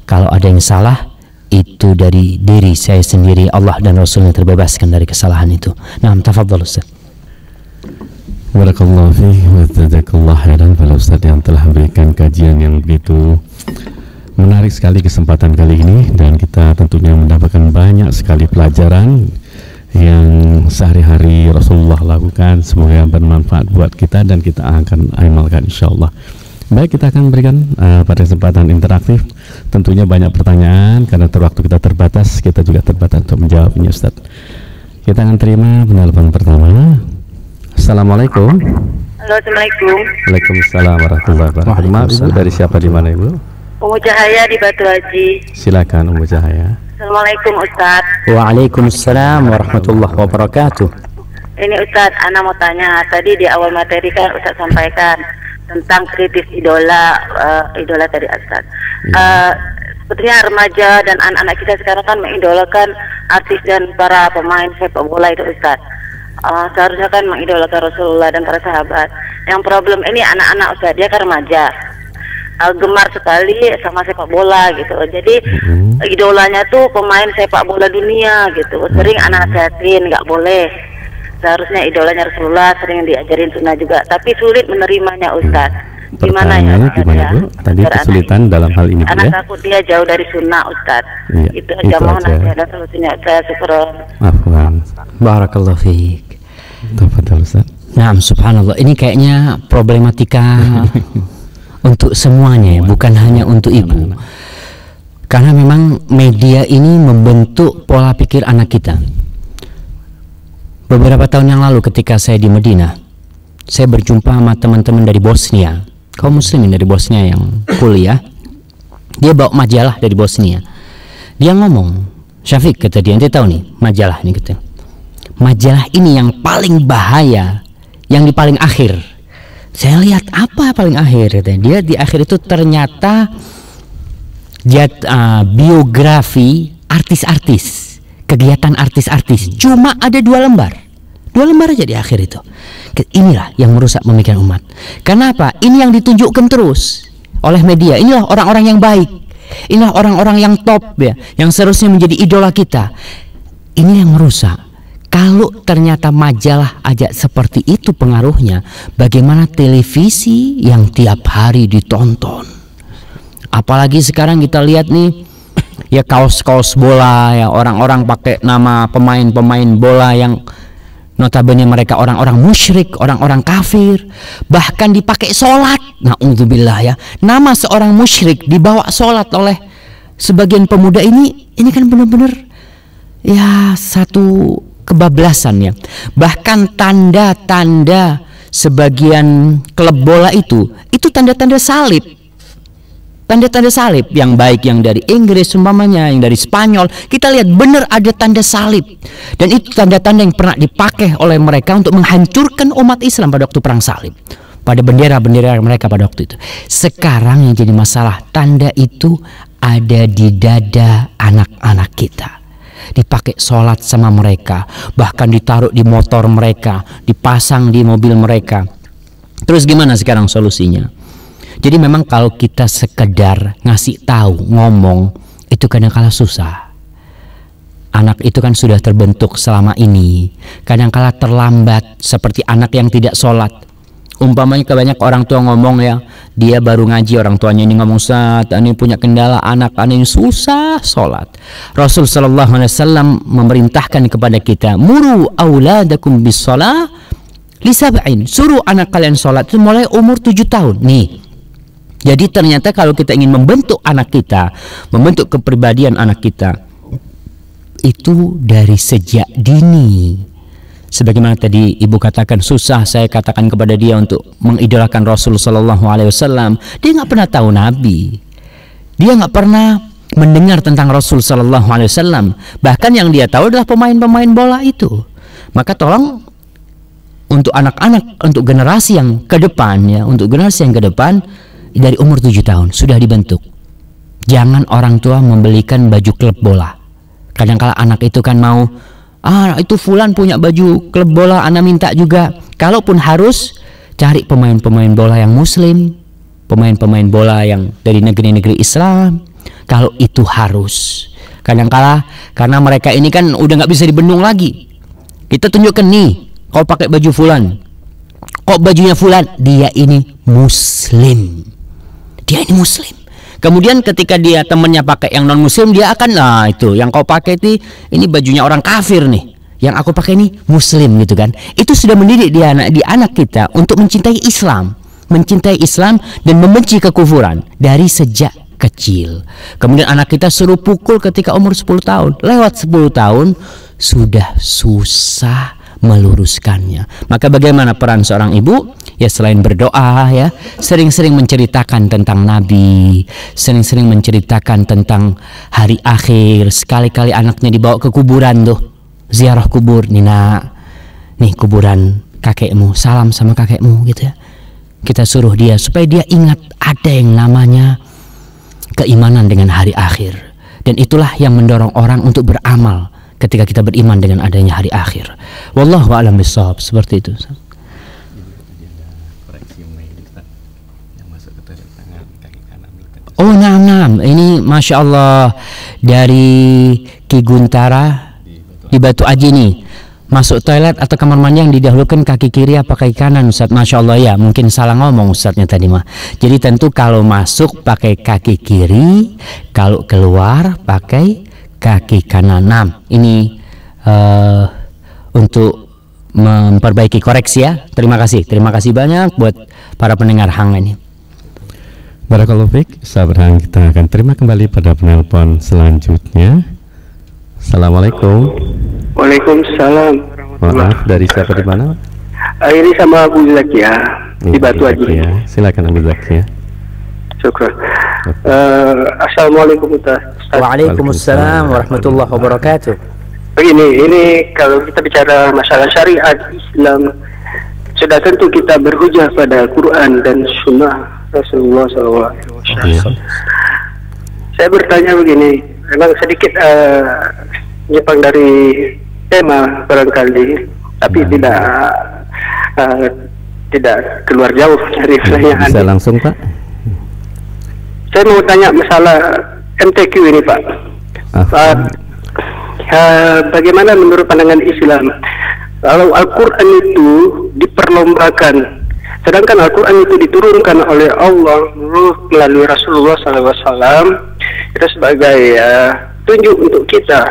kalau ada yang salah itu dari diri saya sendiri Allah dan Rasulnya terbebaskan dari kesalahan itu nah tafadhal Ustaz Barakallahu fihi wa jazakallahu khairan pada Ustaz yang telah memberikan kajian yang begitu menarik sekali kesempatan kali ini dan kita tentunya mendapatkan banyak sekali pelajaran yang sehari-hari Rasulullah lakukan semoga bermanfaat buat kita dan kita akan amalkan insyaallah. Baik, kita akan berikan uh, pada kesempatan interaktif tentunya banyak pertanyaan karena terwaktu kita terbatas, kita juga terbatas untuk menjawabnya Ustaz. Kita akan terima penelpon pertama. Assalamualaikum. Halo, Assalamualaikum. Waalaikumsalam warahmatullahi wabarakatuh. Maaf Ibu dari siapa di mana Ibu? Umu Cahaya di Batu Haji. Silakan Umu Cahaya. Assalamualaikum Ustaz. Waalaikumsalam warahmatullahi wabarakatuh. Ini Ustaz, Ana mau tanya. Tadi di awal materi kan Ustaz sampaikan tentang kritis idola uh, idola tadi Ustaz. Yeah. Iya. Uh, sebetulnya remaja dan anak-anak kita sekarang kan mengidolakan artis dan para pemain sepak bola itu Ustaz. Uh, seharusnya kan mengidolakan Rasulullah dan para sahabat. Yang problem ini anak-anak Ustaz dia kan remaja. Uh, gemar sekali sama sepak bola gitu. Jadi mm-hmm. idolanya tuh pemain sepak bola dunia gitu. Sering mm-hmm. anak sehatin, nggak boleh seharusnya idolanya Rasulullah sering diajarin sunnah juga tapi sulit menerimanya Ustaz hmm. gimana ya gimana ya? Bu? tadi kesulitan dalam hal ini anak ya? takut dia jauh dari sunnah Ustaz ya, itu, aja mohon ada solusinya syukur Afwan Barakallah fiik Tafadhal Ustaz Nah, subhanallah. Ini kayaknya problematika untuk semuanya, ya, bukan hanya untuk ibu. Iya, Karena memang media ini membentuk pola pikir anak kita. Beberapa tahun yang lalu ketika saya di Medina, saya berjumpa sama teman-teman dari Bosnia, kaum muslimin dari Bosnia yang kuliah. Dia bawa majalah dari Bosnia. Dia ngomong, Syafiq kata dia, nanti tahu nih majalah ini kata. Majalah ini yang paling bahaya, yang di paling akhir. Saya lihat apa paling akhir kata dia di akhir itu ternyata dia uh, ah, biografi artis-artis, kegiatan artis-artis. Cuma ada dua lembar Dua lembar aja di akhir itu. Inilah yang merusak pemikiran umat. Kenapa? Ini yang ditunjukkan terus oleh media. Inilah orang-orang yang baik. Inilah orang-orang yang top ya, yang seharusnya menjadi idola kita. Ini yang merusak. Kalau ternyata majalah aja seperti itu pengaruhnya, bagaimana televisi yang tiap hari ditonton? Apalagi sekarang kita lihat nih ya kaos-kaos bola ya orang-orang pakai nama pemain-pemain bola yang Notabene mereka orang-orang musyrik, orang-orang kafir, bahkan dipakai solat. bila ya. Nama seorang musyrik dibawa solat oleh sebagian pemuda ini, ini kan benar-benar ya satu kebablasan ya. Bahkan tanda-tanda sebagian klub bola itu, itu tanda-tanda salib tanda-tanda salib yang baik yang dari Inggris umpamanya yang dari Spanyol kita lihat benar ada tanda salib dan itu tanda-tanda yang pernah dipakai oleh mereka untuk menghancurkan umat Islam pada waktu perang salib pada bendera-bendera mereka pada waktu itu sekarang yang jadi masalah tanda itu ada di dada anak-anak kita dipakai sholat sama mereka bahkan ditaruh di motor mereka dipasang di mobil mereka terus gimana sekarang solusinya jadi memang kalau kita sekedar ngasih tahu, ngomong, itu kadangkala susah. Anak itu kan sudah terbentuk selama ini. Kadangkala terlambat seperti anak yang tidak sholat. Umpamanya kebanyak orang tua ngomong ya, dia baru ngaji orang tuanya ini ngomong saat ini punya kendala anak ini susah sholat. Rasul Shallallahu Alaihi Wasallam memerintahkan kepada kita, muru auladakum bis sholat lisabain. Suruh anak kalian sholat itu mulai umur tujuh tahun. Nih, jadi ternyata kalau kita ingin membentuk anak kita, membentuk kepribadian anak kita, itu dari sejak dini. Sebagaimana tadi ibu katakan susah saya katakan kepada dia untuk mengidolakan Rasul Shallallahu Alaihi Wasallam. Dia nggak pernah tahu Nabi. Dia nggak pernah mendengar tentang Rasul Shallallahu Alaihi Wasallam. Bahkan yang dia tahu adalah pemain-pemain bola itu. Maka tolong untuk anak-anak, untuk generasi yang ke depan ya, untuk generasi yang ke depan dari umur 7 tahun sudah dibentuk. Jangan orang tua membelikan baju klub bola. Kadang Kadangkala anak itu kan mau, ah itu fulan punya baju klub bola, anak minta juga. Kalaupun harus cari pemain-pemain bola yang muslim, pemain-pemain bola yang dari negeri-negeri Islam. Kalau itu harus. Kadangkala karena mereka ini kan udah nggak bisa dibendung lagi. Kita tunjukkan nih, kau pakai baju fulan, kok bajunya fulan dia ini muslim dia ini muslim Kemudian ketika dia temennya pakai yang non muslim dia akan nah itu yang kau pakai ini ini bajunya orang kafir nih. Yang aku pakai ini muslim gitu kan. Itu sudah mendidik di anak di anak kita untuk mencintai Islam, mencintai Islam dan membenci kekufuran dari sejak kecil. Kemudian anak kita suruh pukul ketika umur 10 tahun. Lewat 10 tahun sudah susah meluruskannya. Maka bagaimana peran seorang ibu? Ya selain berdoa ya, sering-sering menceritakan tentang Nabi, sering-sering menceritakan tentang hari akhir. Sekali-kali anaknya dibawa ke kuburan tuh, ziarah kubur, Nina. Nih kuburan kakekmu, salam sama kakekmu gitu ya. Kita suruh dia supaya dia ingat ada yang namanya keimanan dengan hari akhir. Dan itulah yang mendorong orang untuk beramal ketika kita beriman dengan adanya hari akhir. Wallahu a'lam bishawab. Seperti itu. Oh, nah, nah. Ini masya Allah dari Ki Guntara di Batu Aji ini masuk toilet atau kamar mandi yang didahulukan kaki kiri apa kaki kanan Ustaz Masya Allah ya mungkin salah ngomong Ustaznya tadi mah jadi tentu kalau masuk pakai kaki kiri kalau keluar pakai kaki kanan. Nah, ini uh, untuk memperbaiki koreksi ya. Terima kasih. Terima kasih banyak buat para pendengar Hang ini. Barakallahu fiik. Sahabat Hang kita akan terima kembali pada penelpon selanjutnya. Assalamualaikum. Waalaikumsalam. Maaf dari siapa di mana? Eh, ini sama Abu Zaki ya di Batu Aji. Ya. Silakan Abu Zaki ya. Syukran. Uh, eh, Assalamualaikum Ustaz. Waalaikumsalam warahmatullahi wabarakatuh. Begini, ini kalau kita bicara masalah syariat Islam, sudah tentu kita berhujah pada Quran dan Sunnah Rasulullah SAW. iya. Saya bertanya begini, memang sedikit uh, dari tema barangkali, tapi nah. tidak uh, tidak keluar jauh dari iya, pertanyaan. Bisa langsung Pak saya mau tanya masalah MTQ ini Pak. uh, uh, bagaimana menurut pandangan Islam? Kalau Al-Quran itu diperlombakan, sedangkan Al-Quran itu diturunkan oleh Allah melalui Rasulullah SAW itu sebagai uh, ya, tunjuk untuk kita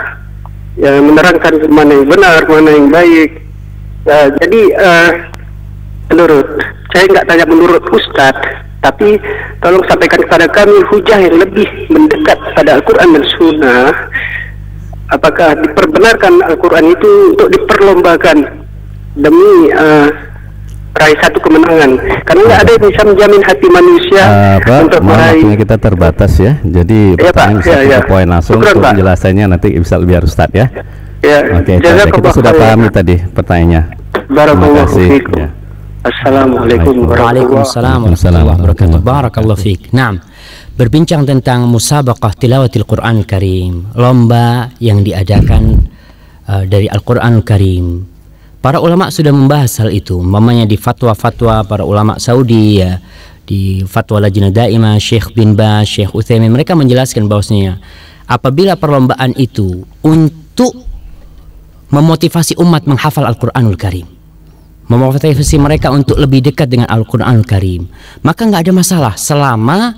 ya, menerangkan mana yang benar, mana yang baik. Uh, jadi uh, menurut saya nggak tanya menurut Ustadz, tapi Tolong sampaikan kepada kami hujah yang lebih mendekat pada Al-Quran dan Sunnah. Apakah diperbenarkan Al-Quran itu untuk diperlombakan demi uh, raih satu kemenangan karena tidak ada yang bisa menjamin hati manusia uh, Pak, untuk meraih waktunya kita terbatas ya jadi ya, Pak, bisa ya, ya. poin langsung untuk penjelasannya nanti bisa lebih harus start ya, ya. oke okay, kita sudah pahami ya. tadi pertanyaannya Terima kasih ya. Assalamualaikum warahmatullahi wabarakatuh. Barakallahu fiik. Naam. Berbincang tentang musabaqah tilawatil Quran Karim, lomba yang diadakan uh, dari Al-Qur'an Karim. Para ulama sudah membahas hal itu, mamanya di fatwa-fatwa para ulama Saudi ya, di fatwa Lajnah Daimah Syekh bin Ba, Syekh Utsaimin, mereka menjelaskan bahwasanya apabila perlombaan itu untuk memotivasi umat menghafal Al-Qur'anul Karim memotivasi mereka untuk lebih dekat dengan al Qur'an Al Karim. Maka nggak ada masalah selama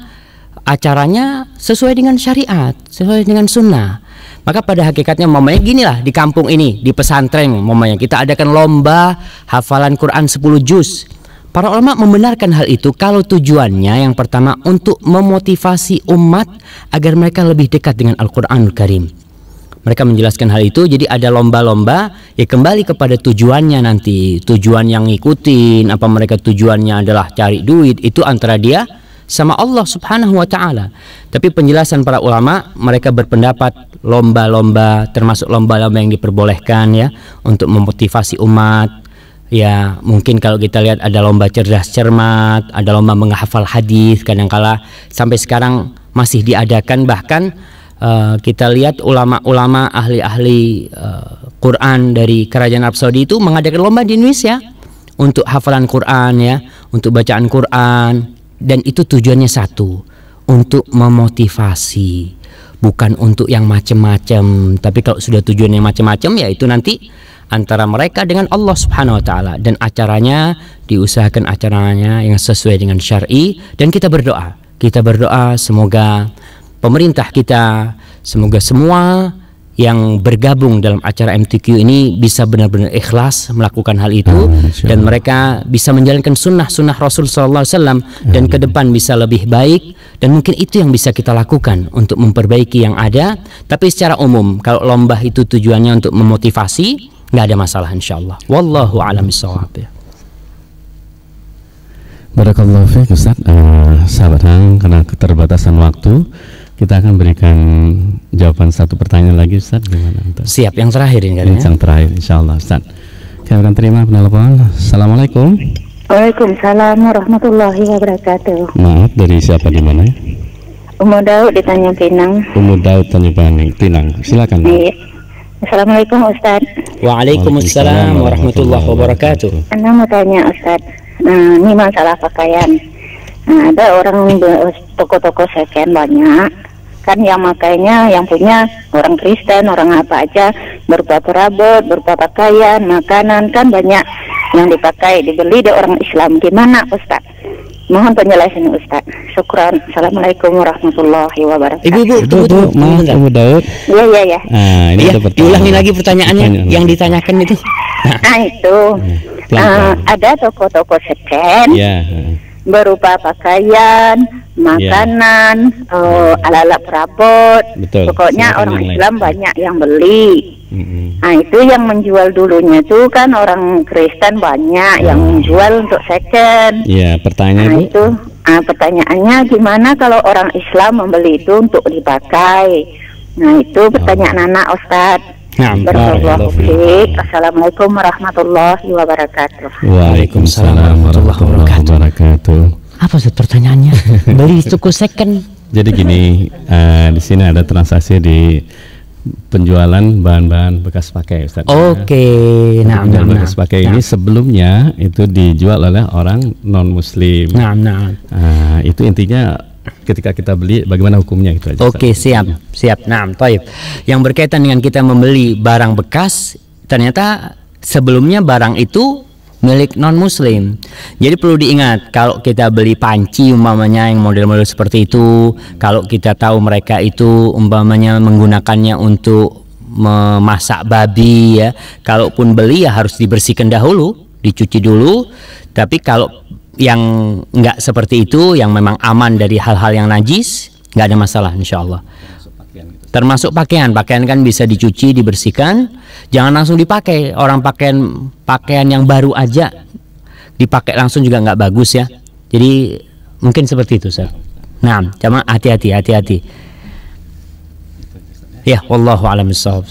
acaranya sesuai dengan syariat, sesuai dengan sunnah. Maka pada hakikatnya momennya gini lah di kampung ini, di pesantren momennya kita adakan lomba hafalan Quran 10 juz. Para ulama membenarkan hal itu kalau tujuannya yang pertama untuk memotivasi umat agar mereka lebih dekat dengan al Qur'an Al Karim mereka menjelaskan hal itu jadi ada lomba-lomba ya kembali kepada tujuannya nanti tujuan yang ngikutin apa mereka tujuannya adalah cari duit itu antara dia sama Allah Subhanahu wa taala. Tapi penjelasan para ulama mereka berpendapat lomba-lomba termasuk lomba-lomba yang diperbolehkan ya untuk memotivasi umat. Ya, mungkin kalau kita lihat ada lomba cerdas cermat, ada lomba menghafal hadis kadangkala sampai sekarang masih diadakan bahkan Eh, kita lihat ulama-ulama ahli-ahli uh, Quran dari kerajaan Arab Saudi itu mengadakan lomba di Indonesia untuk hafalan Quran ya, untuk bacaan Quran dan itu tujuannya satu, untuk memotivasi, bukan untuk yang macam-macam. Tapi kalau sudah tujuannya macam-macam ya itu nanti antara mereka dengan Allah Subhanahu wa taala dan acaranya diusahakan acaranya yang sesuai dengan syar'i dan kita berdoa. Kita berdoa semoga pemerintah kita. Semoga semua yang bergabung dalam acara MTQ ini bisa benar-benar ikhlas melakukan hal itu Amin. dan mereka bisa menjalankan sunnah-sunnah Rasul Sallallahu Alaihi dan ke depan bisa lebih baik dan mungkin itu yang bisa kita lakukan untuk memperbaiki yang ada tapi secara umum kalau lomba itu tujuannya untuk memotivasi nggak ada masalah insya Allah wallahu alam bisawab ya Barakallahu uh, sahabat karena keterbatasan waktu kita akan berikan jawaban satu pertanyaan lagi Ustaz gimana Ustaz? Siap yang terakhir ini kan. Ya? Yang terakhir insyaallah Ustaz. Kami akan terima penelpon. Assalamualaikum. Waalaikumsalam warahmatullahi wabarakatuh. Maaf dari siapa di mana? Umur Daud di Tanjung Pinang. Umur Daud Tanjung Pinang. Pinang. Silakan. Iya. Assalamualaikum Ustaz. Waalaikumsalam warahmatullahi wabarakatuh. Anak mau tanya Ustaz, nah, ini masalah pakaian. Nah, ada orang toko-toko second banyak kan yang makainya yang punya orang Kristen orang apa aja berupa perabot berupa pakaian makanan kan banyak yang dipakai dibeli dari orang Islam gimana Ustaz mohon penjelasan Ustaz syukran assalamualaikum warahmatullahi wabarakatuh ibu ibu tunggu tunggu mohon ibu Daud iya iya iya nah, ini ya, diulangi lagi pertanyaannya Pertanyaan yang ditanyakan itu nah, nah itu nah, uh, ada toko-toko second yeah. Iya, berupa pakaian, makanan, ya. eh, alat-alat yeah. uh, perabot. Betul. Pokoknya orang Islam lain. banyak yang beli. Mm-hmm. Nah itu yang menjual dulunya itu kan orang Kristen banyak oh. yang ah. menjual untuk second. Iya, yeah, pertanyaan nah, itu. Nah, pertanyaannya gimana kalau orang Islam membeli itu untuk dipakai? Nah itu pertanyaan oh. anak Ustadz. Naam. Assalamualaikum warahmatullahi wabarakatuh. Waalaikumsalam warahmatullahi wabarakatuh. Apa sih pertanyaannya? Beli cukup second. Jadi gini, uh, di sini ada transaksi di penjualan bahan-bahan bekas pakai Ustaz. Oke, okay. nah, nah, bekas pakai nah. ini sebelumnya itu dijual oleh orang non muslim. Nah, nah. Eh, uh, itu intinya ketika kita beli bagaimana hukumnya itu aja. Oke, okay, siap. Siap. Nah, Taib Yang berkaitan dengan kita membeli barang bekas, ternyata sebelumnya barang itu milik non muslim. Jadi perlu diingat kalau kita beli panci umpamanya yang model-model seperti itu, kalau kita tahu mereka itu umpamanya menggunakannya untuk memasak babi ya, kalaupun beli ya harus dibersihkan dahulu, dicuci dulu. Tapi kalau yang nggak seperti itu yang memang aman dari hal-hal yang najis nggak ada masalah insya Allah termasuk pakaian pakaian kan bisa dicuci dibersihkan jangan langsung dipakai orang pakaian pakaian yang baru aja dipakai langsung juga nggak bagus ya jadi mungkin seperti itu sir. nah cuma hati-hati hati-hati ya Allah alamissalam.